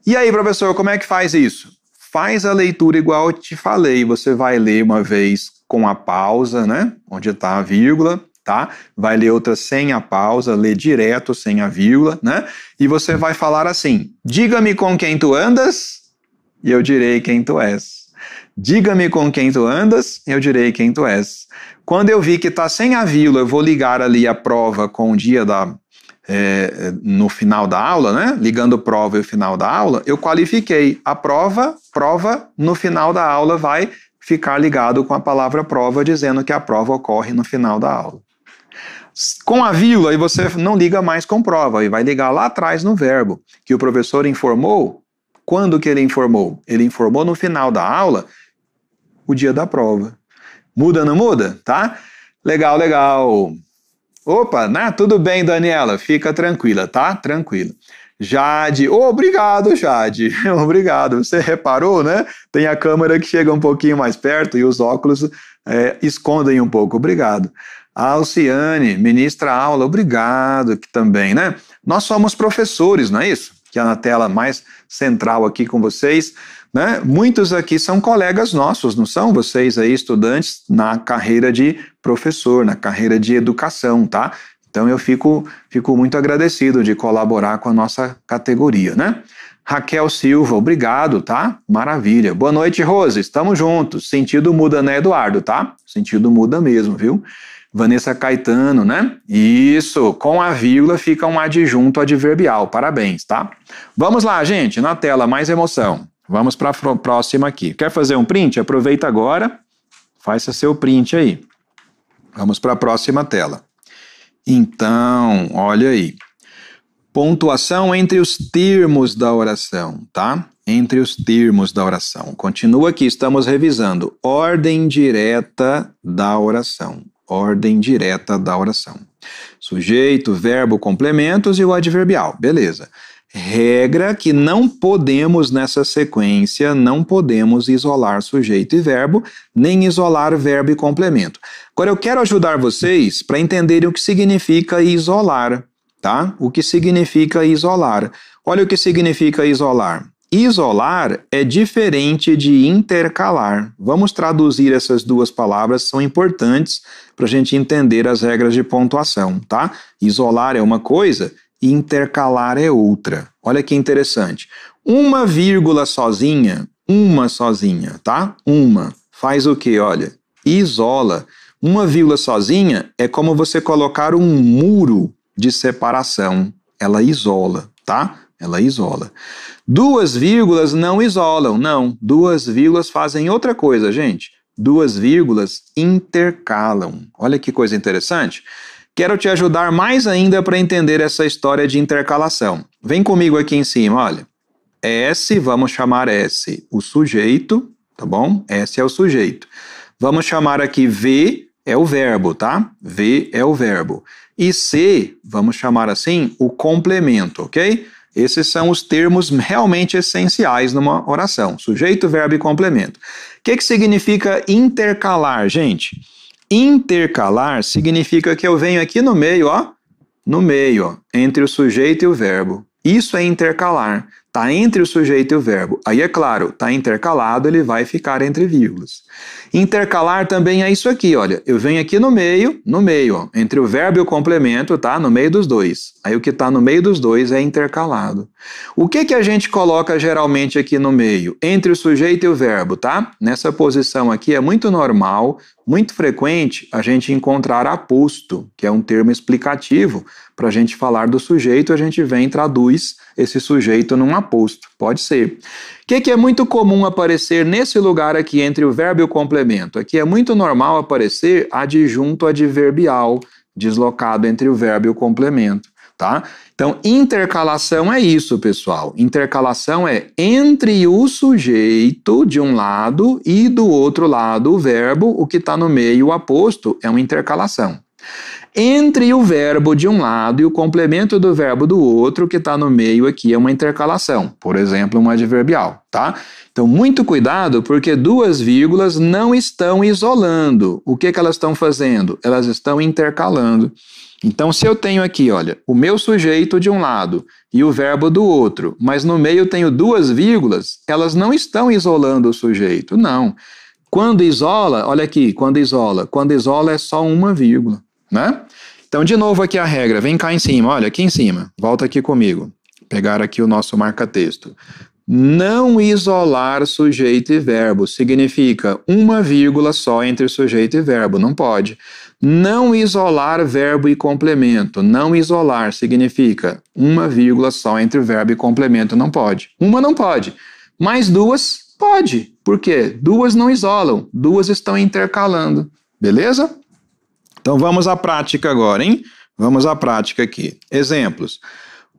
E aí, professor, como é que faz isso? Faz a leitura igual eu te falei. Você vai ler uma vez com a pausa, né? Onde está a vírgula tá? Vai ler outra sem a pausa, lê direto, sem a vírgula, né? E você vai falar assim: Diga-me com quem tu andas, e eu direi quem tu és. Diga-me com quem tu andas, eu direi quem tu és. Quando eu vi que está sem a vírgula, eu vou ligar ali a prova com o dia da. É, no final da aula, né? Ligando prova e o final da aula, eu qualifiquei a prova, prova no final da aula vai ficar ligado com a palavra prova, dizendo que a prova ocorre no final da aula com a vírgula e você não liga mais com prova e vai ligar lá atrás no verbo que o professor informou. Quando que ele informou? Ele informou no final da aula, o dia da prova. Muda não muda, tá? Legal, legal. Opa, né? Tudo bem, Daniela? Fica tranquila, tá? Tranquila. Jade, oh, obrigado, Jade. obrigado. Você reparou, né? Tem a câmera que chega um pouquinho mais perto e os óculos é, escondem um pouco. Obrigado. A Alciane, ministra aula, obrigado aqui também, né? Nós somos professores, não é isso? Que é na tela mais central aqui com vocês, né? Muitos aqui são colegas nossos, não são vocês aí estudantes na carreira de professor, na carreira de educação, tá? Então eu fico, fico muito agradecido de colaborar com a nossa categoria, né? Raquel Silva, obrigado, tá? Maravilha. Boa noite, Rose. Estamos juntos. Sentido muda, né, Eduardo, tá? Sentido muda mesmo, viu? Vanessa Caetano, né? Isso, com a vírgula fica um adjunto adverbial. Parabéns, tá? Vamos lá, gente, na tela, mais emoção. Vamos para a próxima aqui. Quer fazer um print? Aproveita agora, faça seu print aí. Vamos para a próxima tela. Então, olha aí. Pontuação entre os termos da oração, tá? Entre os termos da oração. Continua aqui, estamos revisando. Ordem direta da oração ordem direta da oração. Sujeito, verbo, complementos e o adverbial. Beleza. Regra que não podemos nessa sequência, não podemos isolar sujeito e verbo, nem isolar verbo e complemento. Agora eu quero ajudar vocês para entenderem o que significa isolar, tá? O que significa isolar? Olha o que significa isolar. Isolar é diferente de intercalar. Vamos traduzir essas duas palavras, são importantes para a gente entender as regras de pontuação, tá? Isolar é uma coisa, intercalar é outra. Olha que interessante. Uma vírgula sozinha, uma sozinha, tá? Uma. Faz o que? Olha, isola. Uma vírgula sozinha é como você colocar um muro de separação. Ela isola, tá? ela isola. Duas vírgulas não isolam, não. Duas vírgulas fazem outra coisa, gente. Duas vírgulas intercalam. Olha que coisa interessante. Quero te ajudar mais ainda para entender essa história de intercalação. Vem comigo aqui em cima, olha. S, vamos chamar S o sujeito, tá bom? S é o sujeito. Vamos chamar aqui V é o verbo, tá? V é o verbo. E C, vamos chamar assim, o complemento, ok? Esses são os termos realmente essenciais numa oração: sujeito, verbo e complemento. O que, que significa intercalar, gente? Intercalar significa que eu venho aqui no meio, ó, no meio, ó, entre o sujeito e o verbo. Isso é intercalar. Está entre o sujeito e o verbo. Aí é claro, está intercalado, ele vai ficar entre vírgulas. Intercalar também é isso aqui, olha. Eu venho aqui no meio, no meio, ó, entre o verbo e o complemento, tá? No meio dos dois. Aí o que está no meio dos dois é intercalado. O que, que a gente coloca geralmente aqui no meio? Entre o sujeito e o verbo, tá? Nessa posição aqui é muito normal, muito frequente a gente encontrar aposto, que é um termo explicativo. Para a gente falar do sujeito, a gente vem e traduz esse sujeito num aposto. Pode ser. O que, que é muito comum aparecer nesse lugar aqui entre o verbo e o complemento? Aqui é muito normal aparecer adjunto adverbial, deslocado entre o verbo e o complemento tá? Então, intercalação é isso, pessoal. Intercalação é entre o sujeito de um lado e do outro lado o verbo, o que está no meio, o aposto, é uma intercalação. Entre o verbo de um lado e o complemento do verbo do outro, que está no meio aqui, é uma intercalação, por exemplo, um adverbial, tá? Então, muito cuidado, porque duas vírgulas não estão isolando. O que, que elas estão fazendo? Elas estão intercalando. Então, se eu tenho aqui, olha, o meu sujeito de um lado e o verbo do outro, mas no meio tenho duas vírgulas, elas não estão isolando o sujeito, não. Quando isola, olha aqui, quando isola, quando isola é só uma vírgula, né? Então, de novo aqui a regra, vem cá em cima, olha, aqui em cima, volta aqui comigo, pegar aqui o nosso marca-texto. Não isolar sujeito e verbo significa uma vírgula só entre sujeito e verbo, não pode. Não isolar verbo e complemento. Não isolar significa uma vírgula só entre verbo e complemento não pode. Uma não pode, mas duas pode. Por quê? Duas não isolam, duas estão intercalando. Beleza? Então vamos à prática agora, hein? Vamos à prática aqui. Exemplos.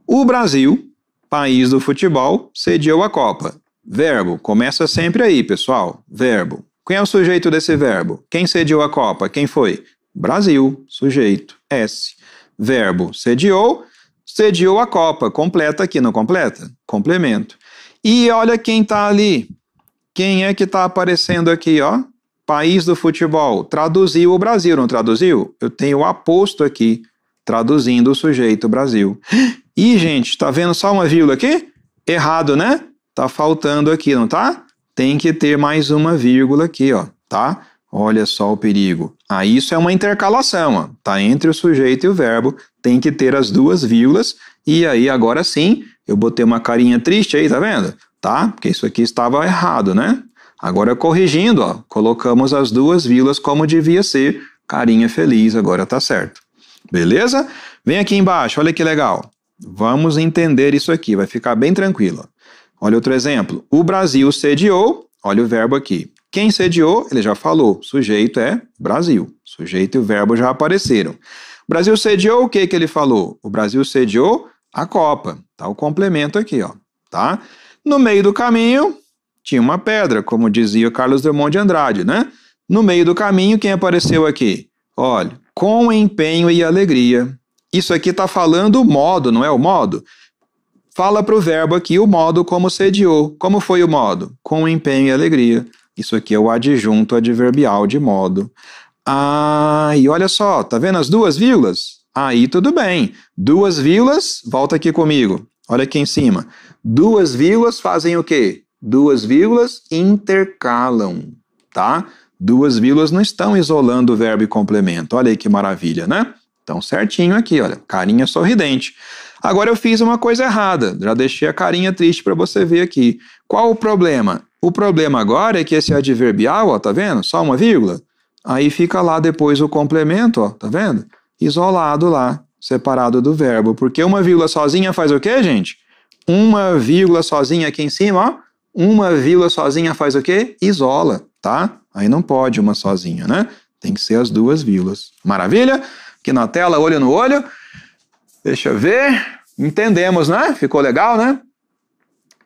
O Brasil, país do futebol, cediu a Copa. Verbo, começa sempre aí, pessoal. Verbo. Quem é o sujeito desse verbo? Quem cediu a Copa? Quem foi? Brasil, sujeito, S. Verbo, sediou, sediou a Copa. Completa aqui, não completa? Complemento. E olha quem está ali. Quem é que está aparecendo aqui, ó? País do futebol. Traduziu o Brasil, não traduziu? Eu tenho o aposto aqui, traduzindo o sujeito Brasil. Ih, gente, tá vendo só uma vírgula aqui? Errado, né? Tá faltando aqui, não tá? Tem que ter mais uma vírgula aqui, ó, tá? Olha só o perigo. Aí isso é uma intercalação, ó. tá entre o sujeito e o verbo, tem que ter as duas vírgulas, e aí agora sim, eu botei uma carinha triste aí, tá vendo? Tá? Porque isso aqui estava errado, né? Agora corrigindo, ó, colocamos as duas vírgulas como devia ser, carinha feliz, agora tá certo. Beleza? Vem aqui embaixo, olha que legal. Vamos entender isso aqui, vai ficar bem tranquilo. Olha outro exemplo. O Brasil sediou, olha o verbo aqui. Quem sediou, ele já falou, sujeito é Brasil. Sujeito e o verbo já apareceram. Brasil sediou o que que ele falou? O Brasil sediou a Copa. Tá o complemento aqui, ó, tá? No meio do caminho tinha uma pedra, como dizia Carlos Drummond de Andrade, né? No meio do caminho quem apareceu aqui? Olha, com empenho e alegria. Isso aqui tá falando o modo, não é o modo? Fala para o verbo aqui o modo como sediou. Como foi o modo? Com empenho e alegria. Isso aqui é o adjunto adverbial de modo. Ah, e olha só, tá vendo as duas vírgulas? Aí tudo bem. Duas vírgulas, volta aqui comigo. Olha aqui em cima. Duas vírgulas fazem o quê? Duas vírgulas intercalam, tá? Duas vírgulas não estão isolando o verbo e complemento. Olha aí que maravilha, né? Então, certinho aqui, olha, carinha sorridente. Agora eu fiz uma coisa errada, já deixei a carinha triste para você ver aqui. Qual o problema? O problema agora é que esse adverbial, ó, tá vendo? Só uma vírgula. Aí fica lá depois o complemento, ó, tá vendo? Isolado lá, separado do verbo. Porque uma vírgula sozinha faz o quê, gente? Uma vírgula sozinha aqui em cima, ó. Uma vírgula sozinha faz o quê? Isola, tá? Aí não pode uma sozinha, né? Tem que ser as duas vírgulas. Maravilha? Aqui na tela, olho no olho. Deixa eu ver. Entendemos, né? Ficou legal, né?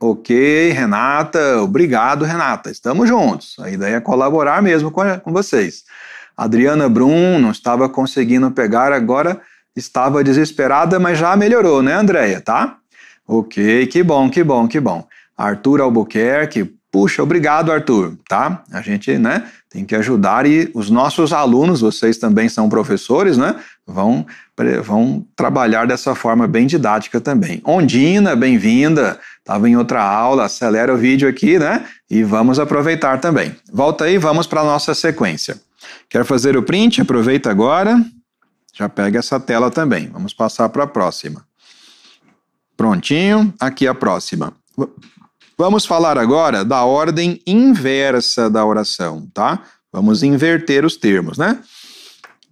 Ok, Renata. Obrigado, Renata. Estamos juntos. A ideia é colaborar mesmo com, com vocês. Adriana Brum não estava conseguindo pegar, agora estava desesperada, mas já melhorou, né, Andréia? Tá? Ok, que bom, que bom, que bom. Arthur Albuquerque, puxa, obrigado, Arthur, tá? A gente, né, tem que ajudar e os nossos alunos, vocês também são professores, né? Vão, vão trabalhar dessa forma bem didática também. Ondina, bem-vinda estava em outra aula, acelera o vídeo aqui, né? E vamos aproveitar também. Volta aí, vamos para a nossa sequência. Quer fazer o print? Aproveita agora. Já pega essa tela também. Vamos passar para a próxima. Prontinho, aqui a próxima. Vamos falar agora da ordem inversa da oração, tá? Vamos inverter os termos, né?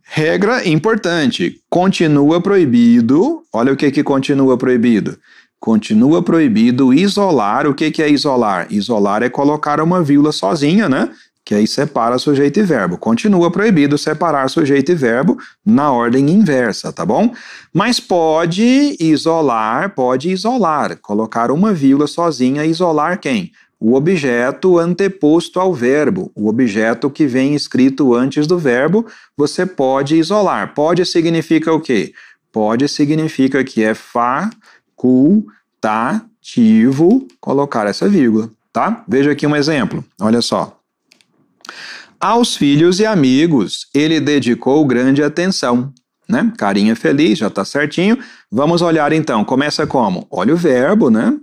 Regra importante: continua proibido. Olha o que, que continua proibido: Continua proibido isolar. O que, que é isolar? Isolar é colocar uma vírgula sozinha, né? Que aí separa sujeito e verbo. Continua proibido separar sujeito e verbo na ordem inversa, tá bom? Mas pode isolar, pode isolar. Colocar uma vírgula sozinha, isolar quem? O objeto anteposto ao verbo, o objeto que vem escrito antes do verbo, você pode isolar. Pode significa o quê? Pode significa que é fa facultativo colocar essa vírgula, tá? Veja aqui um exemplo, olha só. Aos filhos e amigos, ele dedicou grande atenção. Né? Carinha feliz, já está certinho. Vamos olhar então. Começa como? Olha o verbo, né?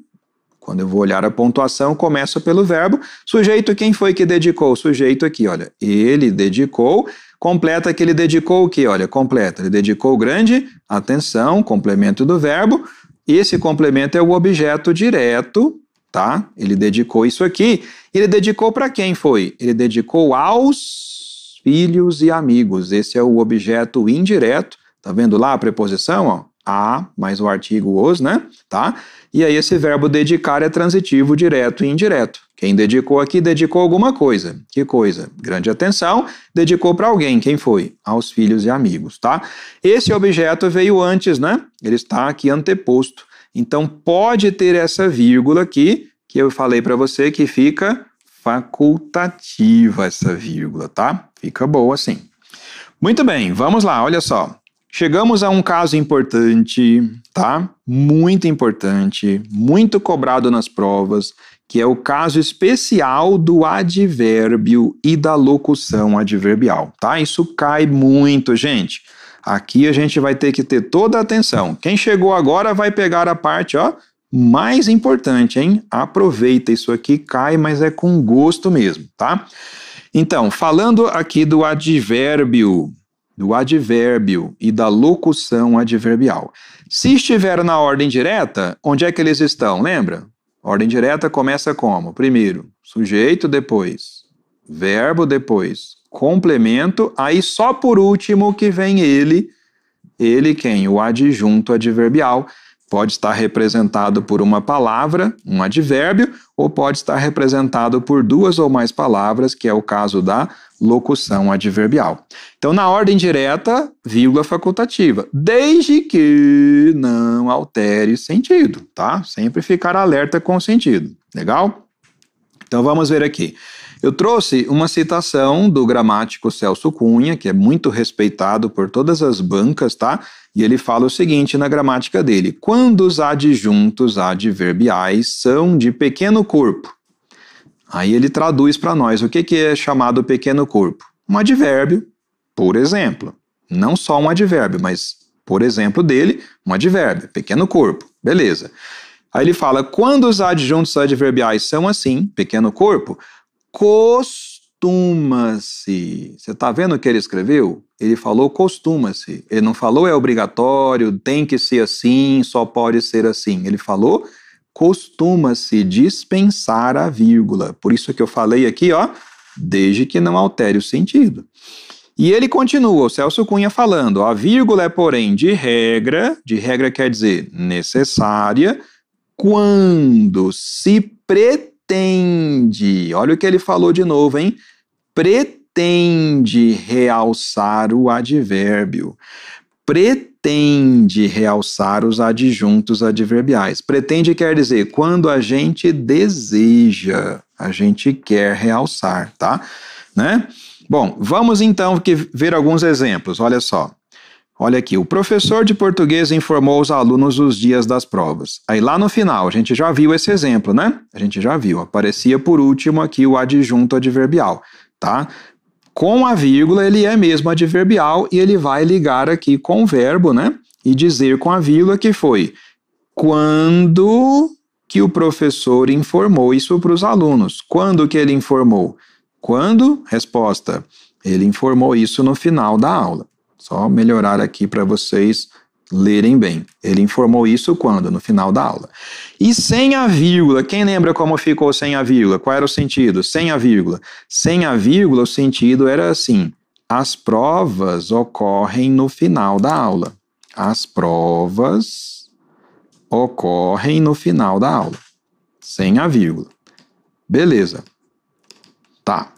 Quando eu vou olhar a pontuação, começa pelo verbo. Sujeito, quem foi que dedicou? sujeito aqui, olha. Ele dedicou. Completa que ele dedicou o quê? Olha, completa. Ele dedicou grande atenção, complemento do verbo. Esse complemento é o objeto direto, tá? Ele dedicou isso aqui. Ele dedicou para quem foi? Ele dedicou aos filhos e amigos. Esse é o objeto indireto. Tá vendo lá a preposição, ó? A mais o artigo os, né? Tá? E aí esse verbo dedicar é transitivo direto e indireto. Quem dedicou aqui dedicou alguma coisa. Que coisa? Grande atenção, dedicou para alguém. Quem foi? Aos filhos e amigos, tá? Esse objeto veio antes, né? Ele está aqui anteposto. Então pode ter essa vírgula aqui que eu falei para você que fica facultativa essa vírgula, tá? Fica boa assim. Muito bem, vamos lá, olha só. Chegamos a um caso importante, tá? Muito importante, muito cobrado nas provas que é o caso especial do advérbio e da locução adverbial, tá? Isso cai muito, gente. Aqui a gente vai ter que ter toda a atenção. Quem chegou agora vai pegar a parte, ó, mais importante, hein? Aproveita isso aqui, cai, mas é com gosto mesmo, tá? Então, falando aqui do advérbio, do advérbio e da locução adverbial. Se estiver na ordem direta, onde é que eles estão? Lembra? Ordem direta começa como? Primeiro, sujeito, depois verbo, depois complemento, aí só por último que vem ele, ele quem? O adjunto adverbial. Pode estar representado por uma palavra, um advérbio, ou pode estar representado por duas ou mais palavras, que é o caso da locução adverbial. Então, na ordem direta, vírgula facultativa, desde que não altere o sentido, tá? Sempre ficar alerta com o sentido, legal? Então, vamos ver aqui. Eu trouxe uma citação do gramático Celso Cunha, que é muito respeitado por todas as bancas, tá? E ele fala o seguinte na gramática dele: quando os adjuntos adverbiais são de pequeno corpo, Aí ele traduz para nós o que, que é chamado pequeno corpo. Um advérbio, por exemplo. Não só um advérbio, mas por exemplo dele, um advérbio, pequeno corpo. Beleza. Aí ele fala: quando os adjuntos adverbiais são assim, pequeno corpo, costuma-se. Você está vendo o que ele escreveu? Ele falou costuma-se. Ele não falou é obrigatório, tem que ser assim, só pode ser assim. Ele falou costuma-se dispensar a vírgula. Por isso que eu falei aqui, ó, desde que não altere o sentido. E ele continua, o Celso Cunha falando, a vírgula é, porém, de regra, de regra quer dizer necessária, quando se pretende, olha o que ele falou de novo, hein? Pretende realçar o advérbio. Pretende pretende realçar os adjuntos adverbiais. Pretende quer dizer quando a gente deseja, a gente quer realçar, tá? Né? Bom, vamos então ver alguns exemplos. Olha só. Olha aqui, o professor de português informou os alunos os dias das provas. Aí lá no final, a gente já viu esse exemplo, né? A gente já viu, aparecia por último aqui o adjunto adverbial, tá? com a vírgula ele é mesmo adverbial e ele vai ligar aqui com o verbo, né? E dizer com a vírgula que foi quando que o professor informou isso para os alunos. Quando que ele informou? Quando? Resposta. Ele informou isso no final da aula. Só melhorar aqui para vocês lerem bem. Ele informou isso quando? No final da aula. E sem a vírgula, quem lembra como ficou sem a vírgula? Qual era o sentido? Sem a vírgula. Sem a vírgula, o sentido era assim: as provas ocorrem no final da aula. As provas ocorrem no final da aula. Sem a vírgula. Beleza. Tá.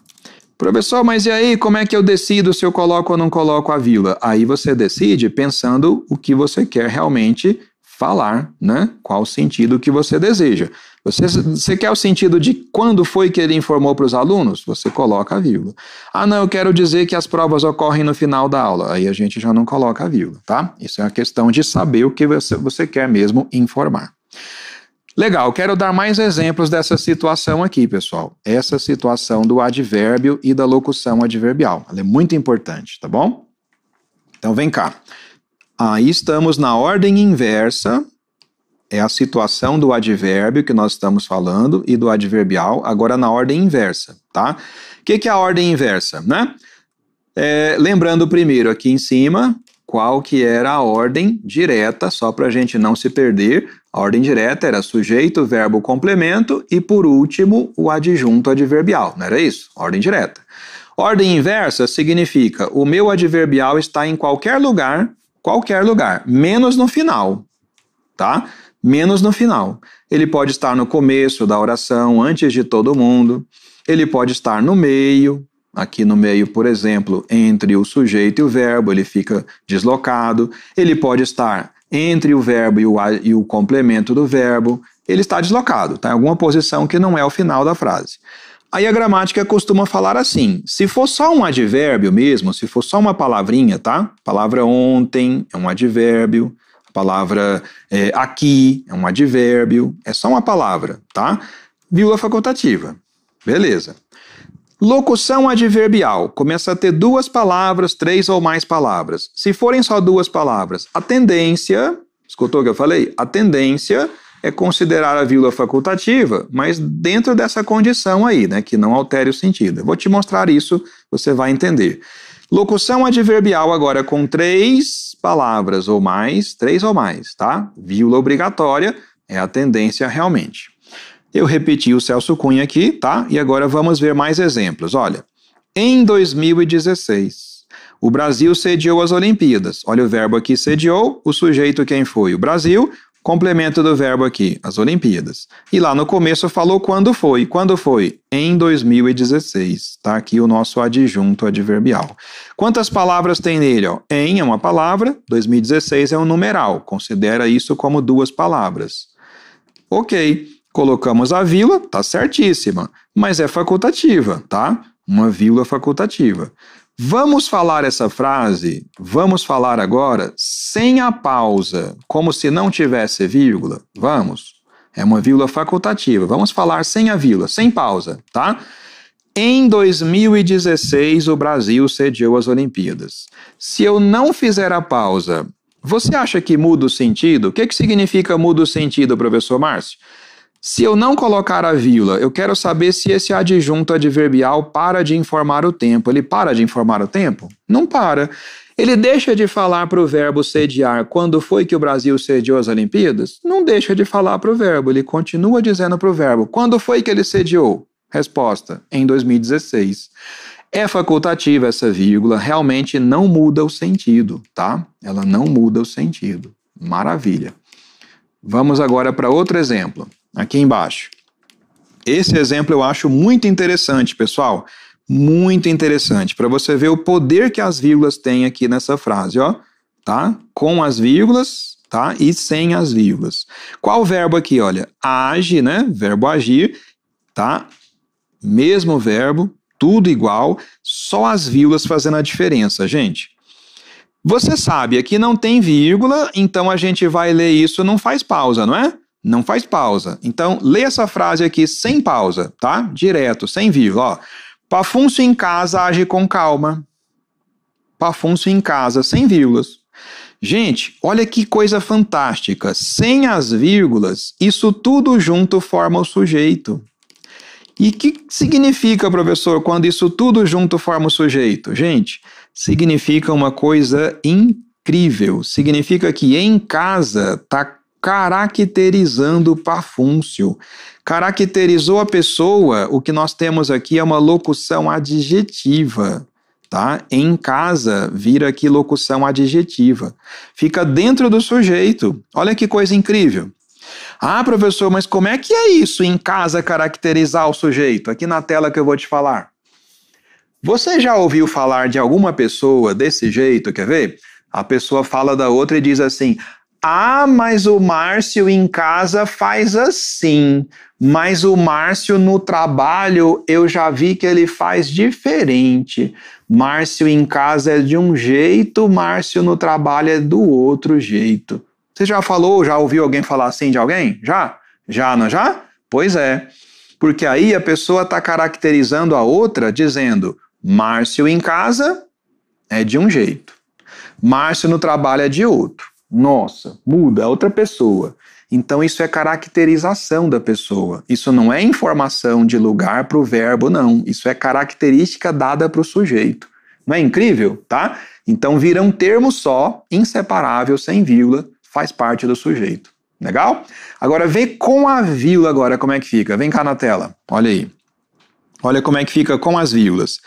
Professor, mas e aí, como é que eu decido se eu coloco ou não coloco a vila? Aí você decide pensando o que você quer realmente falar, né? Qual o sentido que você deseja. Você, você quer o sentido de quando foi que ele informou para os alunos? Você coloca a vírgula. Ah, não, eu quero dizer que as provas ocorrem no final da aula. Aí a gente já não coloca a vírgula, tá? Isso é uma questão de saber o que você, você quer mesmo informar. Legal, quero dar mais exemplos dessa situação aqui, pessoal. Essa situação do advérbio e da locução adverbial. Ela é muito importante, tá bom? Então vem cá. Aí estamos na ordem inversa. É a situação do advérbio que nós estamos falando e do adverbial, agora na ordem inversa, tá? O que, que é a ordem inversa, né? É, lembrando primeiro aqui em cima qual que era a ordem direta, só para a gente não se perder, a ordem direta era sujeito, verbo, complemento e, por último, o adjunto adverbial. Não era isso? Ordem direta. Ordem inversa significa o meu adverbial está em qualquer lugar, qualquer lugar, menos no final, tá? Menos no final. Ele pode estar no começo da oração, antes de todo mundo. Ele pode estar no meio, Aqui no meio, por exemplo, entre o sujeito e o verbo, ele fica deslocado. Ele pode estar entre o verbo e o, e o complemento do verbo, ele está deslocado, está em alguma posição que não é o final da frase. Aí a gramática costuma falar assim: se for só um advérbio mesmo, se for só uma palavrinha, tá? A palavra ontem é um advérbio, a palavra é, aqui é um advérbio, é só uma palavra, tá? a facultativa. Beleza. Locução adverbial. Começa a ter duas palavras, três ou mais palavras. Se forem só duas palavras, a tendência, escutou o que eu falei? A tendência é considerar a vírgula facultativa, mas dentro dessa condição aí, né, que não altere o sentido. Eu vou te mostrar isso, você vai entender. Locução adverbial agora com três palavras ou mais, três ou mais, tá? Vírgula obrigatória é a tendência realmente. Eu repeti o Celso Cunha aqui, tá? E agora vamos ver mais exemplos. Olha, em 2016, o Brasil sediou as Olimpíadas. Olha o verbo aqui, sediou, o sujeito quem foi? O Brasil, complemento do verbo aqui, as Olimpíadas. E lá no começo falou quando foi. Quando foi? Em 2016. Tá aqui o nosso adjunto adverbial. Quantas palavras tem nele? Ó? Em é uma palavra, 2016 é um numeral. Considera isso como duas palavras. Ok. Colocamos a vila, tá certíssima, mas é facultativa, tá? Uma vila facultativa. Vamos falar essa frase, vamos falar agora sem a pausa, como se não tivesse vírgula. Vamos. É uma vírgula facultativa. Vamos falar sem a vírgula, sem pausa, tá? Em 2016, o Brasil sediou as Olimpíadas. Se eu não fizer a pausa, você acha que muda o sentido? O que, é que significa muda o sentido, professor Márcio? Se eu não colocar a vírgula, eu quero saber se esse adjunto adverbial para de informar o tempo. Ele para de informar o tempo? Não para. Ele deixa de falar para o verbo sediar quando foi que o Brasil sediou as Olimpíadas? Não deixa de falar para o verbo, ele continua dizendo para o verbo. Quando foi que ele sediou? Resposta: em 2016. É facultativa essa vírgula, realmente não muda o sentido, tá? Ela não muda o sentido. Maravilha. Vamos agora para outro exemplo aqui embaixo. Esse exemplo eu acho muito interessante, pessoal. Muito interessante, para você ver o poder que as vírgulas têm aqui nessa frase, ó, tá? Com as vírgulas, tá? E sem as vírgulas. Qual verbo aqui, olha? Age, né? Verbo agir, tá? Mesmo verbo, tudo igual, só as vírgulas fazendo a diferença, gente. Você sabe, aqui não tem vírgula, então a gente vai ler isso, não faz pausa, não é? não faz pausa. Então, lê essa frase aqui sem pausa, tá? Direto, sem vírgula. ó. Pafuncio em casa age com calma. Pafuncio em casa, sem vírgulas. Gente, olha que coisa fantástica. Sem as vírgulas, isso tudo junto forma o sujeito. E o que significa, professor, quando isso tudo junto forma o sujeito? Gente, significa uma coisa incrível. Significa que em casa tá caracterizando Pafúncio. Caracterizou a pessoa, o que nós temos aqui é uma locução adjetiva. Tá? Em casa, vira aqui locução adjetiva. Fica dentro do sujeito. Olha que coisa incrível. Ah, professor, mas como é que é isso em casa caracterizar o sujeito? Aqui na tela que eu vou te falar. Você já ouviu falar de alguma pessoa desse jeito? Quer ver? A pessoa fala da outra e diz assim: ah, mas o Márcio em casa faz assim. Mas o Márcio no trabalho eu já vi que ele faz diferente. Márcio em casa é de um jeito, Márcio no trabalho é do outro jeito. Você já falou, já ouviu alguém falar assim de alguém? Já? Já, não é já? Pois é. Porque aí a pessoa está caracterizando a outra dizendo: Márcio em casa é de um jeito, Márcio no trabalho é de outro nossa, muda, é outra pessoa. Então, isso é caracterização da pessoa. Isso não é informação de lugar para o verbo, não. Isso é característica dada para o sujeito. Não é incrível, tá? Então, vira um termo só, inseparável, sem vírgula, faz parte do sujeito. Legal? Agora, vê com a vírgula agora como é que fica. Vem cá na tela, olha aí. Olha como é que fica com as vírgulas.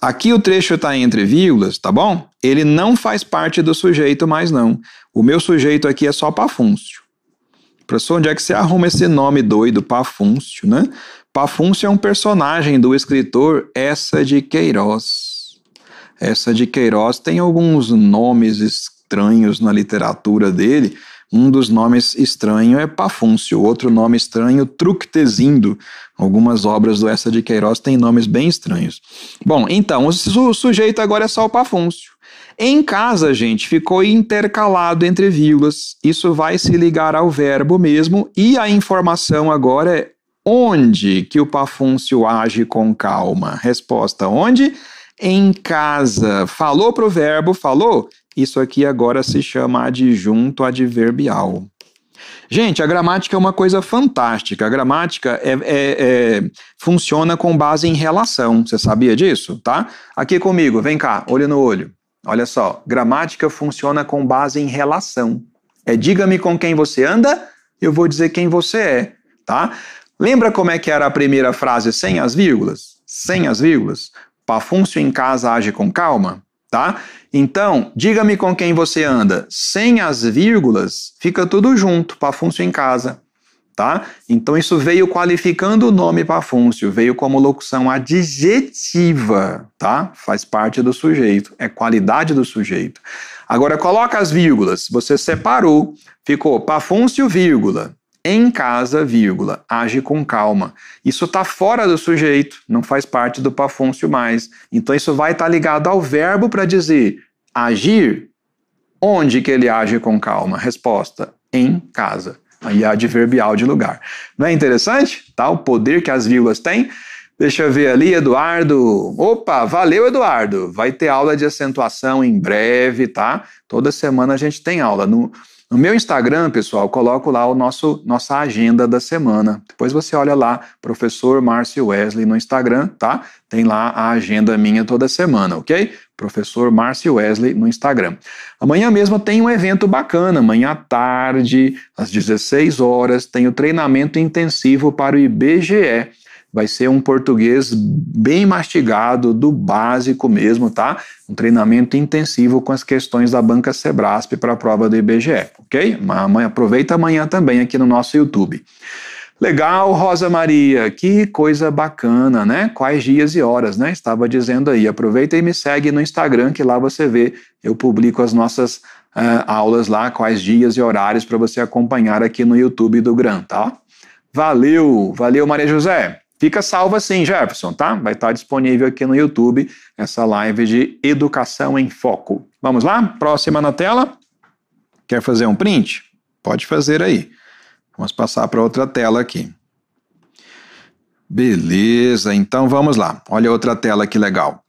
Aqui o trecho está entre vírgulas, tá bom? Ele não faz parte do sujeito mais não. O meu sujeito aqui é só Pafúncio. Professor, onde é que você arruma esse nome doido, Pafúncio, né? Pafúncio é um personagem do escritor Essa de Queiroz. Essa de Queiroz tem alguns nomes estranhos na literatura dele, um dos nomes estranhos é Pafúncio, outro nome estranho, Tructezindo. Algumas obras do Essa de Queiroz têm nomes bem estranhos. Bom, então, o sujeito agora é só o Pafúncio. Em casa, gente, ficou intercalado entre vírgulas. Isso vai se ligar ao verbo mesmo. E a informação agora é onde que o Pafúncio age com calma. Resposta: onde? Em casa. Falou para o verbo, falou? Isso aqui agora se chama adjunto adverbial. Gente, a gramática é uma coisa fantástica. A gramática é, é, é, funciona com base em relação. Você sabia disso, tá? Aqui comigo, vem cá, olho no olho. Olha só, gramática funciona com base em relação. É diga-me com quem você anda, eu vou dizer quem você é, tá? Lembra como é que era a primeira frase sem as vírgulas? Sem as vírgulas? Pafuncio em casa age com calma? tá? Então, diga-me com quem você anda. Sem as vírgulas, fica tudo junto, Pafuncio em casa, tá? Então isso veio qualificando o nome Pafuncio, veio como locução adjetiva, tá? Faz parte do sujeito, é qualidade do sujeito. Agora coloca as vírgulas, você separou, ficou Pafuncio, vírgula em casa, vírgula, age com calma. Isso está fora do sujeito, não faz parte do Pafôncio mais. Então isso vai estar tá ligado ao verbo para dizer agir. Onde que ele age com calma? Resposta: em casa. Aí é adverbial de lugar. Não é interessante? Tá? O poder que as vírgulas têm. Deixa eu ver ali, Eduardo. Opa, valeu, Eduardo. Vai ter aula de acentuação em breve, tá? Toda semana a gente tem aula. No, no meu Instagram, pessoal, coloco lá o nosso nossa agenda da semana. Depois você olha lá, professor Márcio Wesley no Instagram, tá? Tem lá a agenda minha toda semana, ok? Professor Márcio Wesley no Instagram. Amanhã mesmo tem um evento bacana, amanhã à tarde, às 16 horas, tem o treinamento intensivo para o IBGE vai ser um português bem mastigado, do básico mesmo, tá? Um treinamento intensivo com as questões da banca Sebrasp para a prova do IBGE, ok? Amanhã, aproveita amanhã também aqui no nosso YouTube. Legal, Rosa Maria, que coisa bacana, né? Quais dias e horas, né? Estava dizendo aí. Aproveita e me segue no Instagram, que lá você vê, eu publico as nossas uh, aulas lá, quais dias e horários para você acompanhar aqui no YouTube do GRAM, tá? Valeu, valeu Maria José. Fica salva sim, Jefferson, tá? Vai estar tá disponível aqui no YouTube essa live de Educação em Foco. Vamos lá? Próxima na tela. Quer fazer um print? Pode fazer aí. Vamos passar para outra tela aqui. Beleza, então vamos lá. Olha outra tela que legal.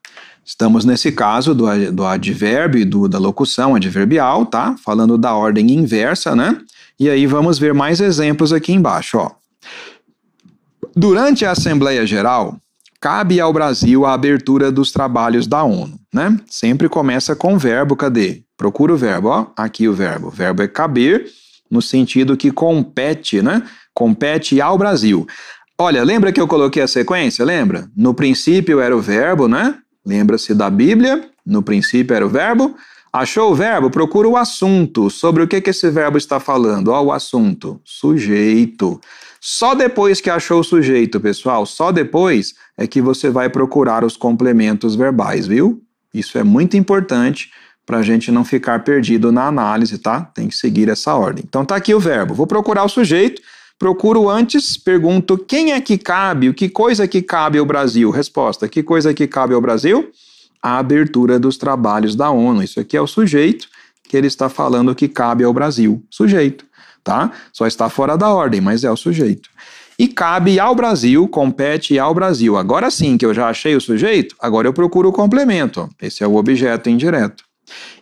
Estamos nesse caso do, do advérbio e do, da locução adverbial, tá? Falando da ordem inversa, né? E aí vamos ver mais exemplos aqui embaixo, ó. Durante a Assembleia Geral, cabe ao Brasil a abertura dos trabalhos da ONU, né? Sempre começa com o verbo, cadê? Procura o verbo, ó, aqui o verbo. O verbo é caber, no sentido que compete, né? Compete ao Brasil. Olha, lembra que eu coloquei a sequência? Lembra? No princípio era o verbo, né? Lembra-se da Bíblia? No princípio era o verbo. Achou o verbo? Procura o assunto. Sobre o que, que esse verbo está falando? Ó, o assunto. Sujeito. Só depois que achou o sujeito, pessoal, só depois é que você vai procurar os complementos verbais, viu? Isso é muito importante para a gente não ficar perdido na análise, tá? Tem que seguir essa ordem. Então tá aqui o verbo. Vou procurar o sujeito. Procuro antes, pergunto quem é que cabe, o que coisa que cabe ao Brasil? Resposta: que coisa que cabe ao Brasil? A abertura dos trabalhos da ONU. Isso aqui é o sujeito que ele está falando que cabe ao Brasil. Sujeito tá? Só está fora da ordem, mas é o sujeito. E cabe ao Brasil, compete ao Brasil. Agora sim que eu já achei o sujeito, agora eu procuro o complemento. Esse é o objeto indireto.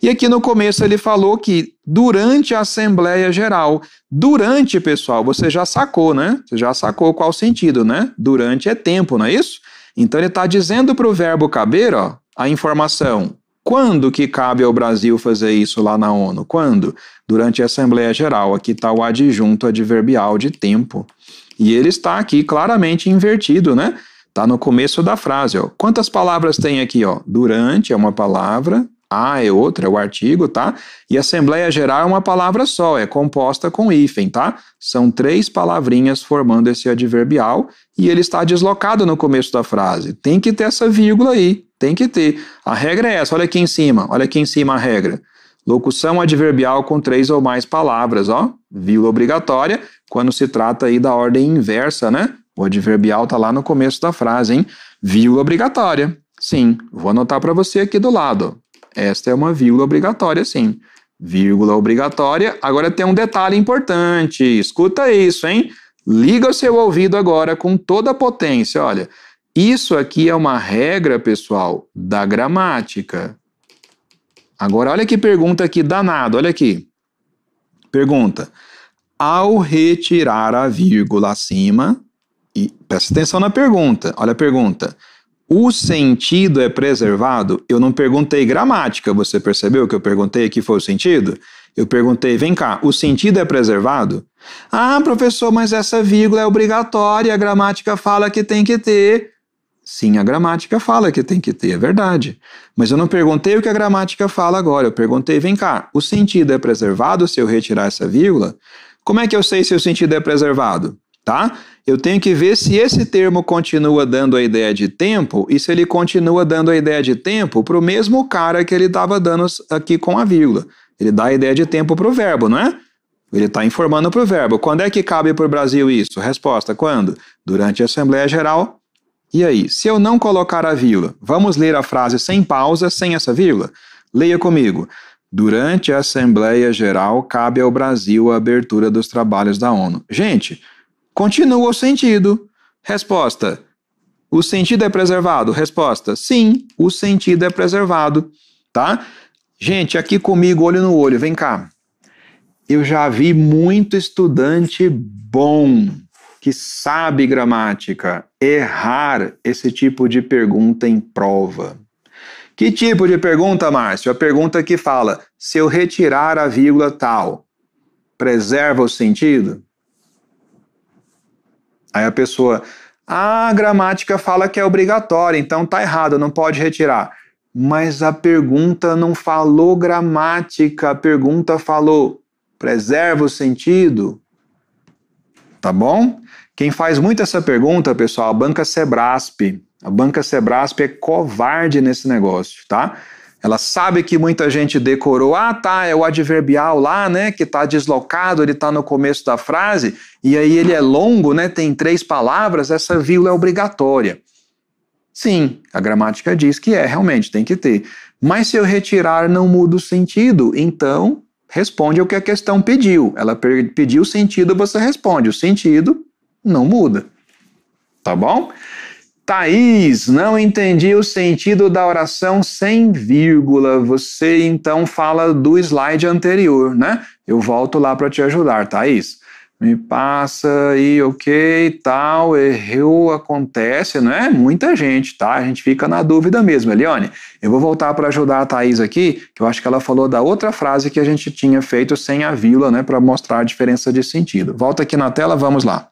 E aqui no começo ele falou que durante a Assembleia Geral, durante, pessoal, você já sacou, né? Você já sacou qual sentido, né? Durante é tempo, não é isso? Então ele está dizendo para o verbo caber, ó, a informação quando que cabe ao Brasil fazer isso lá na ONU? Quando? Durante a Assembleia Geral. Aqui está o adjunto adverbial de tempo. E ele está aqui claramente invertido, né? Está no começo da frase. Ó. Quantas palavras tem aqui? Ó? Durante é uma palavra, a é outra, é o artigo, tá? E Assembleia Geral é uma palavra só, é composta com hífen, tá? São três palavrinhas formando esse adverbial e ele está deslocado no começo da frase. Tem que ter essa vírgula aí, tem que ter. A regra é essa, olha aqui em cima, olha aqui em cima a regra. Locução adverbial com três ou mais palavras, ó, vírgula obrigatória, quando se trata aí da ordem inversa, né? O adverbial tá lá no começo da frase, hein? Vírgula obrigatória. Sim, vou anotar para você aqui do lado. Esta é uma vírgula obrigatória, sim. Vírgula obrigatória. Agora tem um detalhe importante. Escuta isso, hein? Liga o seu ouvido agora com toda a potência. Olha, isso aqui é uma regra, pessoal, da gramática. Agora, olha que pergunta aqui danada, olha aqui. Pergunta: ao retirar a vírgula acima, e presta atenção na pergunta, olha a pergunta o sentido é preservado? Eu não perguntei gramática, você percebeu que eu perguntei que foi o sentido? Eu perguntei, vem cá, o sentido é preservado? Ah, professor, mas essa vírgula é obrigatória, a gramática fala que tem que ter. Sim, a gramática fala que tem que ter, é verdade. Mas eu não perguntei o que a gramática fala agora, eu perguntei, vem cá, o sentido é preservado se eu retirar essa vírgula? Como é que eu sei se o sentido é preservado? Tá? eu tenho que ver se esse termo continua dando a ideia de tempo e se ele continua dando a ideia de tempo para o mesmo cara que ele estava dando aqui com a vírgula. Ele dá a ideia de tempo para o verbo, não é? Ele está informando para o verbo. Quando é que cabe para o Brasil isso? Resposta: quando? Durante a Assembleia Geral. E aí, se eu não colocar a vírgula, vamos ler a frase sem pausa, sem essa vírgula? Leia comigo. Durante a Assembleia Geral, cabe ao Brasil a abertura dos trabalhos da ONU. Gente, Continua o sentido. Resposta. O sentido é preservado? Resposta: sim, o sentido é preservado, tá? Gente, aqui comigo, olho no olho, vem cá. Eu já vi muito estudante bom que sabe gramática errar esse tipo de pergunta em prova. Que tipo de pergunta, Márcio? A pergunta que fala: se eu retirar a vírgula tal, preserva o sentido? Aí a pessoa, ah, a gramática fala que é obrigatória, então tá errado, não pode retirar. Mas a pergunta não falou gramática, a pergunta falou preserva o sentido. Tá bom? Quem faz muito essa pergunta, pessoal, a banca Sebrasp. A banca Sebrasp é covarde nesse negócio, tá? Ela sabe que muita gente decorou, ah, tá, é o adverbial lá, né, que está deslocado, ele está no começo da frase, e aí ele é longo, né, tem três palavras, essa vírgula é obrigatória. Sim, a gramática diz que é, realmente, tem que ter. Mas se eu retirar, não muda o sentido, então responde o que a questão pediu. Ela pediu o sentido, você responde. O sentido não muda. Tá bom? Thaís, não entendi o sentido da oração sem vírgula. Você então fala do slide anterior, né? Eu volto lá para te ajudar, Thaís. Me passa aí, ok, tal, errou, acontece, não é? Muita gente, tá? A gente fica na dúvida mesmo, Eliane. Eu vou voltar para ajudar a Thaís aqui, que eu acho que ela falou da outra frase que a gente tinha feito sem a vírgula, né, para mostrar a diferença de sentido. Volta aqui na tela, vamos lá.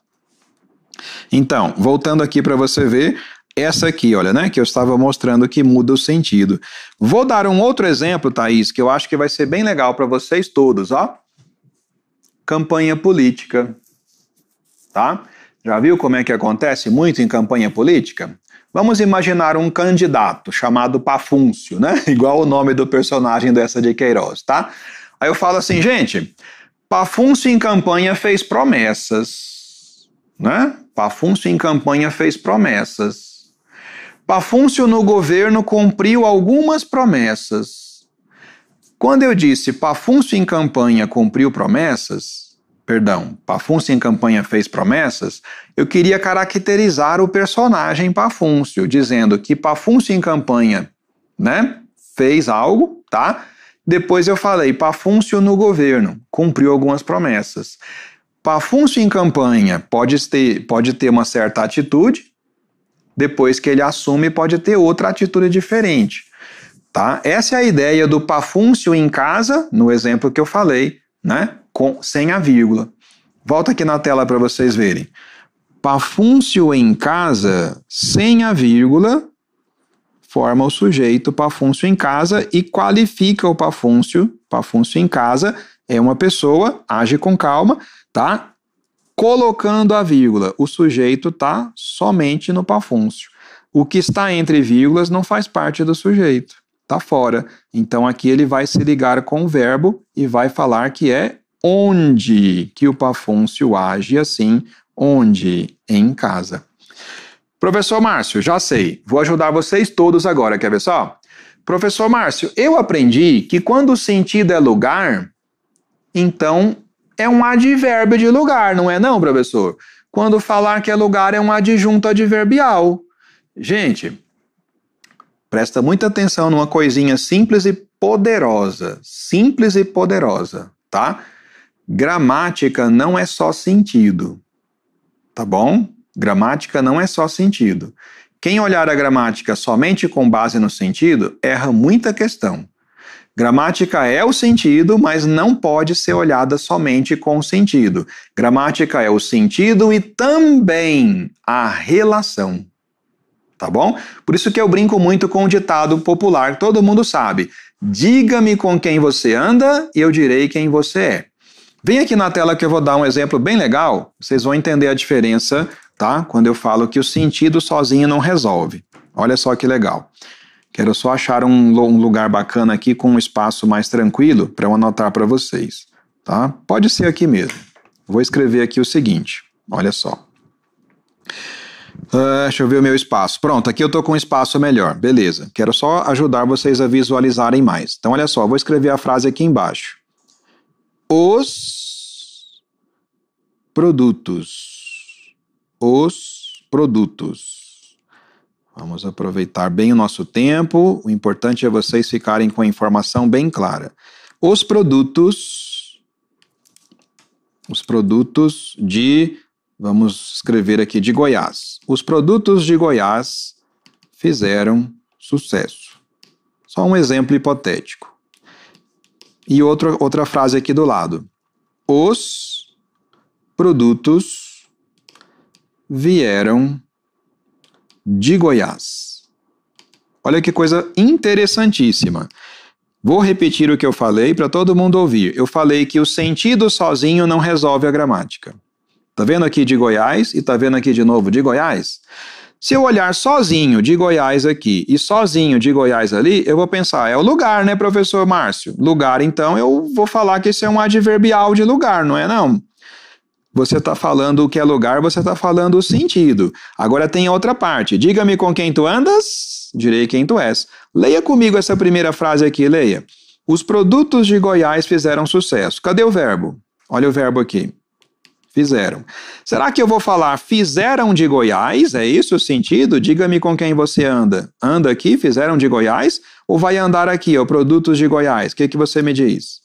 Então, voltando aqui para você ver, essa aqui, olha, né, que eu estava mostrando que muda o sentido. Vou dar um outro exemplo, Thaís, que eu acho que vai ser bem legal para vocês todos, ó. Campanha política. Tá? Já viu como é que acontece muito em campanha política? Vamos imaginar um candidato chamado Pafúncio, né? Igual o nome do personagem dessa de Queiroz, tá? Aí eu falo assim, gente, Pafúncio em campanha fez promessas né? Pafúncio em campanha fez promessas. Pafúncio no governo cumpriu algumas promessas. Quando eu disse Pafúncio em campanha cumpriu promessas, perdão, Pafúncio em campanha fez promessas, eu queria caracterizar o personagem Pafúncio, dizendo que Pafúncio em campanha, né, fez algo, tá? Depois eu falei Pafúncio no governo, cumpriu algumas promessas. Pafuncio em campanha pode ter, pode ter uma certa atitude, depois que ele assume, pode ter outra atitude diferente. Tá? Essa é a ideia do pafuncio em casa, no exemplo que eu falei, né? Com, sem a vírgula. Volta aqui na tela para vocês verem. pafuncio em casa, sem a vírgula, forma o sujeito pafuncio em casa e qualifica o pafuncio pafuncio em casa é uma pessoa, age com calma, tá? Colocando a vírgula, o sujeito tá somente no pafúncio. O que está entre vírgulas não faz parte do sujeito, tá fora. Então aqui ele vai se ligar com o verbo e vai falar que é onde que o pafúncio age assim, onde? Em casa. Professor Márcio, já sei. Vou ajudar vocês todos agora, quer ver só? Professor Márcio, eu aprendi que quando o sentido é lugar, então é um advérbio de lugar, não é não, professor? Quando falar que é lugar é um adjunto adverbial. Gente, presta muita atenção numa coisinha simples e poderosa. Simples e poderosa, tá? Gramática não é só sentido, tá bom? Gramática não é só sentido. Quem olhar a gramática somente com base no sentido erra muita questão. Gramática é o sentido, mas não pode ser olhada somente com o sentido. Gramática é o sentido e também a relação. Tá bom? Por isso que eu brinco muito com o ditado popular, todo mundo sabe. Diga-me com quem você anda e eu direi quem você é. Vem aqui na tela que eu vou dar um exemplo bem legal, vocês vão entender a diferença, tá? Quando eu falo que o sentido sozinho não resolve. Olha só que legal. Quero só achar um, um lugar bacana aqui com um espaço mais tranquilo para eu anotar para vocês. Tá? Pode ser aqui mesmo. Vou escrever aqui o seguinte: olha só. Uh, deixa eu ver o meu espaço. Pronto, aqui eu estou com um espaço melhor. Beleza. Quero só ajudar vocês a visualizarem mais. Então, olha só, vou escrever a frase aqui embaixo. Os produtos. Os produtos. Vamos aproveitar bem o nosso tempo. O importante é vocês ficarem com a informação bem clara. Os produtos, os produtos de, vamos escrever aqui de Goiás. Os produtos de Goiás fizeram sucesso. Só um exemplo hipotético. E outra, outra frase aqui do lado. Os produtos vieram de Goiás. Olha que coisa interessantíssima. Vou repetir o que eu falei para todo mundo ouvir. Eu falei que o sentido sozinho não resolve a gramática. Tá vendo aqui de Goiás e tá vendo aqui de novo de Goiás? Se eu olhar sozinho de Goiás aqui e sozinho de Goiás ali, eu vou pensar, é o lugar, né, professor Márcio? Lugar, então, eu vou falar que esse é um adverbial de lugar, não é não? você está falando o que é lugar, você está falando o sentido. Agora tem outra parte. Diga-me com quem tu andas, direi quem tu és. Leia comigo essa primeira frase aqui, leia. Os produtos de Goiás fizeram sucesso. Cadê o verbo? Olha o verbo aqui. Fizeram. Será que eu vou falar fizeram de Goiás? É isso o sentido? Diga-me com quem você anda. Anda aqui, fizeram de Goiás? Ou vai andar aqui, ó, produtos de Goiás? O que, que você me diz?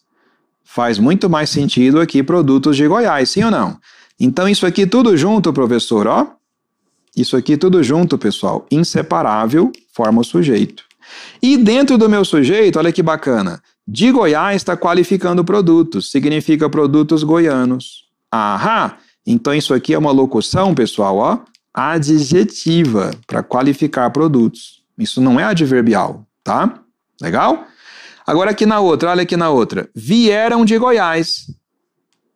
Faz muito mais sentido aqui produtos de Goiás, sim ou não? Então, isso aqui tudo junto, professor, ó. Isso aqui tudo junto, pessoal. Inseparável forma o sujeito. E dentro do meu sujeito, olha que bacana. De Goiás está qualificando produtos, significa produtos goianos. Ahá! Então, isso aqui é uma locução, pessoal, ó, adjetiva, para qualificar produtos. Isso não é adverbial, tá? Legal? Agora aqui na outra, olha aqui na outra. Vieram de Goiás.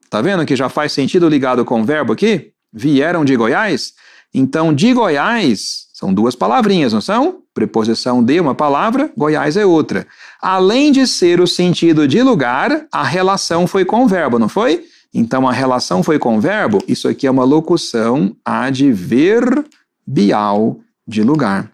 Tá vendo que já faz sentido ligado com o verbo aqui? Vieram de Goiás? Então, de Goiás são duas palavrinhas, não são? Preposição de uma palavra, Goiás é outra. Além de ser o sentido de lugar, a relação foi com o verbo, não foi? Então, a relação foi com o verbo. Isso aqui é uma locução adverbial de lugar.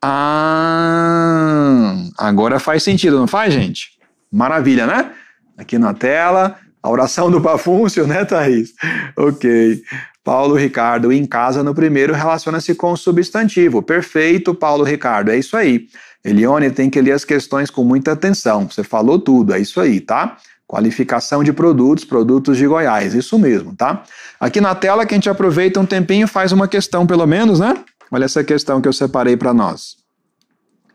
Ah! Agora faz sentido, não faz, gente? Maravilha, né? Aqui na tela, a oração do Pafúncio, né, Thaís? ok. Paulo Ricardo, em casa, no primeiro, relaciona-se com o substantivo. Perfeito, Paulo Ricardo, é isso aí. Elione tem que ler as questões com muita atenção. Você falou tudo, é isso aí, tá? Qualificação de produtos, produtos de Goiás, isso mesmo, tá? Aqui na tela, que a gente aproveita um tempinho, faz uma questão pelo menos, né? Olha essa questão que eu separei para nós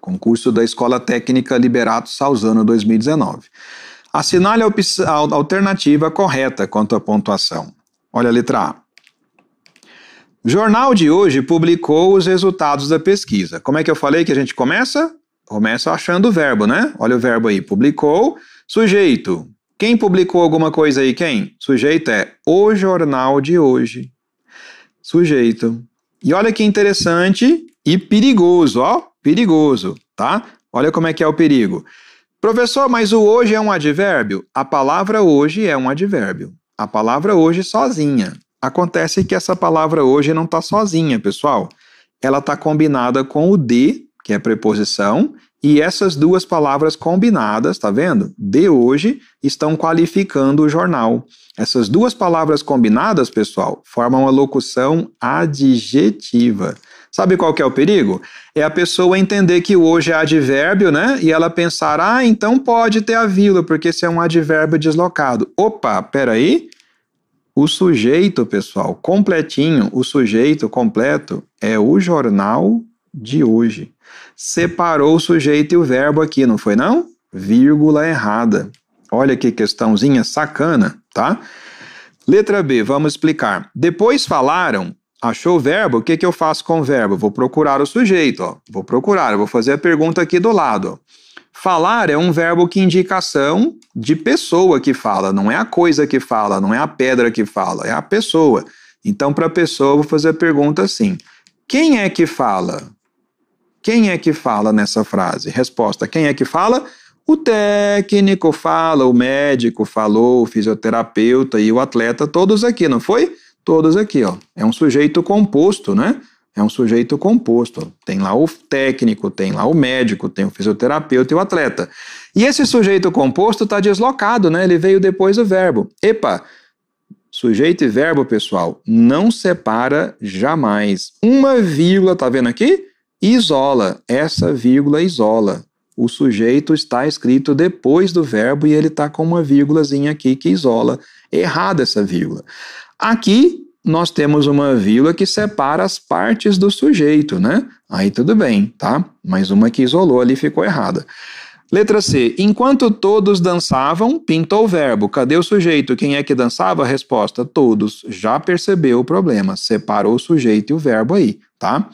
concurso da Escola Técnica Liberato Salzano 2019. Assinale a, a alternativa correta quanto à pontuação. Olha a letra A. O jornal de hoje publicou os resultados da pesquisa. Como é que eu falei que a gente começa? Começa achando o verbo, né? Olha o verbo aí. Publicou, sujeito. Quem publicou alguma coisa aí? Quem? Sujeito é o jornal de hoje. Sujeito. E olha que interessante e perigoso, ó, perigoso tá? Olha como é que é o perigo. Professor, mas o hoje é um advérbio? A palavra hoje é um advérbio. A palavra hoje sozinha. Acontece que essa palavra hoje não está sozinha, pessoal. Ela está combinada com o de, que é preposição, e essas duas palavras combinadas, tá vendo? De hoje estão qualificando o jornal. Essas duas palavras combinadas, pessoal, formam a locução adjetiva. Sabe qual que é o perigo? É a pessoa entender que hoje é advérbio, né? E ela pensar, ah, então pode ter a vila, porque esse é um advérbio deslocado. Opa, peraí. O sujeito, pessoal, completinho, o sujeito completo é o jornal de hoje. Separou o sujeito e o verbo aqui, não foi não? Vírgula errada. Olha que questãozinha sacana, tá? Letra B, vamos explicar. Depois falaram Achou o verbo? O que, que eu faço com o verbo? Vou procurar o sujeito. Ó. Vou procurar, vou fazer a pergunta aqui do lado. Falar é um verbo que indica ação de pessoa que fala, não é a coisa que fala, não é a pedra que fala, é a pessoa. Então, para a pessoa, vou fazer a pergunta assim: quem é que fala? Quem é que fala nessa frase? Resposta: quem é que fala? O técnico fala, o médico falou, o fisioterapeuta e o atleta, todos aqui, não foi? todas aqui, ó. É um sujeito composto, né? É um sujeito composto. Tem lá o técnico, tem lá o médico, tem o fisioterapeuta e o atleta. E esse sujeito composto está deslocado, né? Ele veio depois do verbo. Epa! Sujeito e verbo, pessoal, não separa jamais. Uma vírgula, tá vendo aqui? Isola. Essa vírgula isola. O sujeito está escrito depois do verbo e ele está com uma vírgulazinha aqui que isola. Errada essa vírgula. Aqui nós temos uma vírgula que separa as partes do sujeito, né? Aí tudo bem, tá? Mas uma que isolou ali ficou errada. Letra C. Enquanto todos dançavam, pintou o verbo. Cadê o sujeito? Quem é que dançava? Resposta: todos. Já percebeu o problema. Separou o sujeito e o verbo aí, tá?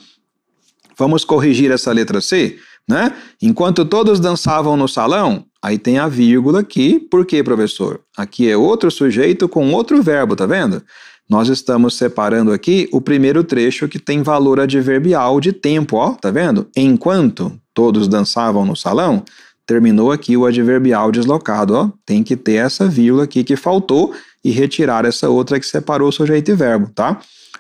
Vamos corrigir essa letra C, né? Enquanto todos dançavam no salão, Aí tem a vírgula aqui. Por quê, professor? Aqui é outro sujeito com outro verbo, tá vendo? Nós estamos separando aqui o primeiro trecho que tem valor adverbial de tempo, ó, tá vendo? Enquanto todos dançavam no salão, terminou aqui o adverbial deslocado, ó. Tem que ter essa vírgula aqui que faltou e retirar essa outra que separou sujeito e verbo, tá?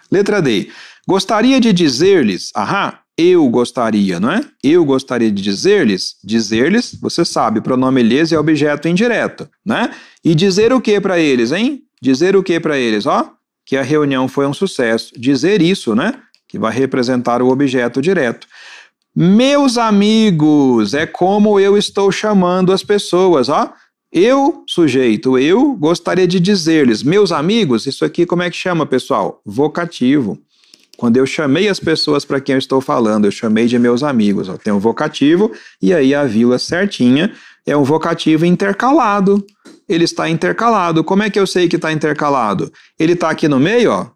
Letra D. Gostaria de dizer-lhes, ahá, eu gostaria, não é? Eu gostaria de dizer-lhes. Dizer-lhes, você sabe, pronome lhes é objeto indireto, né? E dizer o que para eles, hein? Dizer o que para eles, ó? Que a reunião foi um sucesso. Dizer isso, né? Que vai representar o objeto direto. Meus amigos, é como eu estou chamando as pessoas, ó. Eu, sujeito, eu gostaria de dizer-lhes, meus amigos, isso aqui como é que chama, pessoal? Vocativo. Quando eu chamei as pessoas para quem eu estou falando, eu chamei de meus amigos. Ó, tem um vocativo, e aí a vila certinha é um vocativo intercalado. Ele está intercalado. Como é que eu sei que está intercalado? Ele está aqui no meio, ó.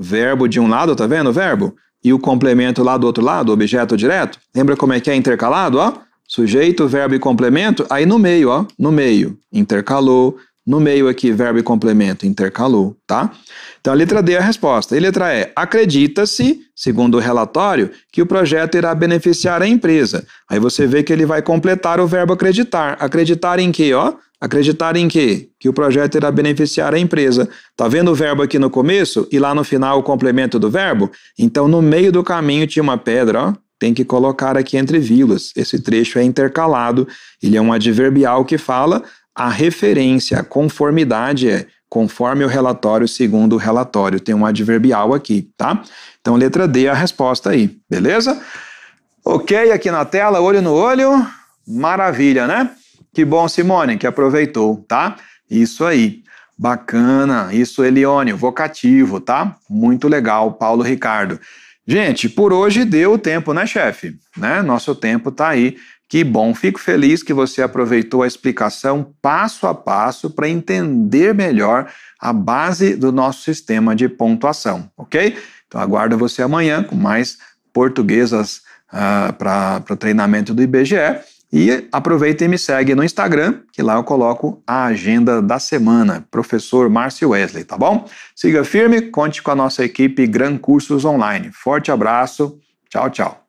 Verbo de um lado, tá vendo verbo? E o complemento lá do outro lado, objeto direto. Lembra como é que é intercalado, ó? Sujeito, verbo e complemento, aí no meio, ó, no meio. Intercalou, no meio aqui, verbo e complemento intercalou, tá? Então a letra D é a resposta. E a letra E, acredita-se, segundo o relatório, que o projeto irá beneficiar a empresa. Aí você vê que ele vai completar o verbo acreditar. Acreditar em quê, ó? Acreditar em quê? Que o projeto irá beneficiar a empresa. Tá vendo o verbo aqui no começo e lá no final o complemento do verbo? Então no meio do caminho tinha uma pedra, ó tem que colocar aqui entre vírgulas. Esse trecho é intercalado, ele é um adverbial que fala a referência, a conformidade é conforme o relatório, segundo o relatório. Tem um adverbial aqui, tá? Então, letra D é a resposta aí, beleza? Ok, aqui na tela, olho no olho. Maravilha, né? Que bom, Simone, que aproveitou, tá? Isso aí. Bacana, isso, Elione, vocativo, tá? Muito legal, Paulo Ricardo. Gente, por hoje deu o tempo, né, chefe? Né? Nosso tempo tá aí que bom, fico feliz que você aproveitou a explicação passo a passo para entender melhor a base do nosso sistema de pontuação, ok? Então aguardo você amanhã com mais portuguesas uh, ah, para o treinamento do IBGE. E aproveita e me segue no Instagram, que lá eu coloco a agenda da semana, professor Márcio Wesley, tá bom? Siga firme, conte com a nossa equipe Gran Cursos Online. Forte abraço, tchau, tchau.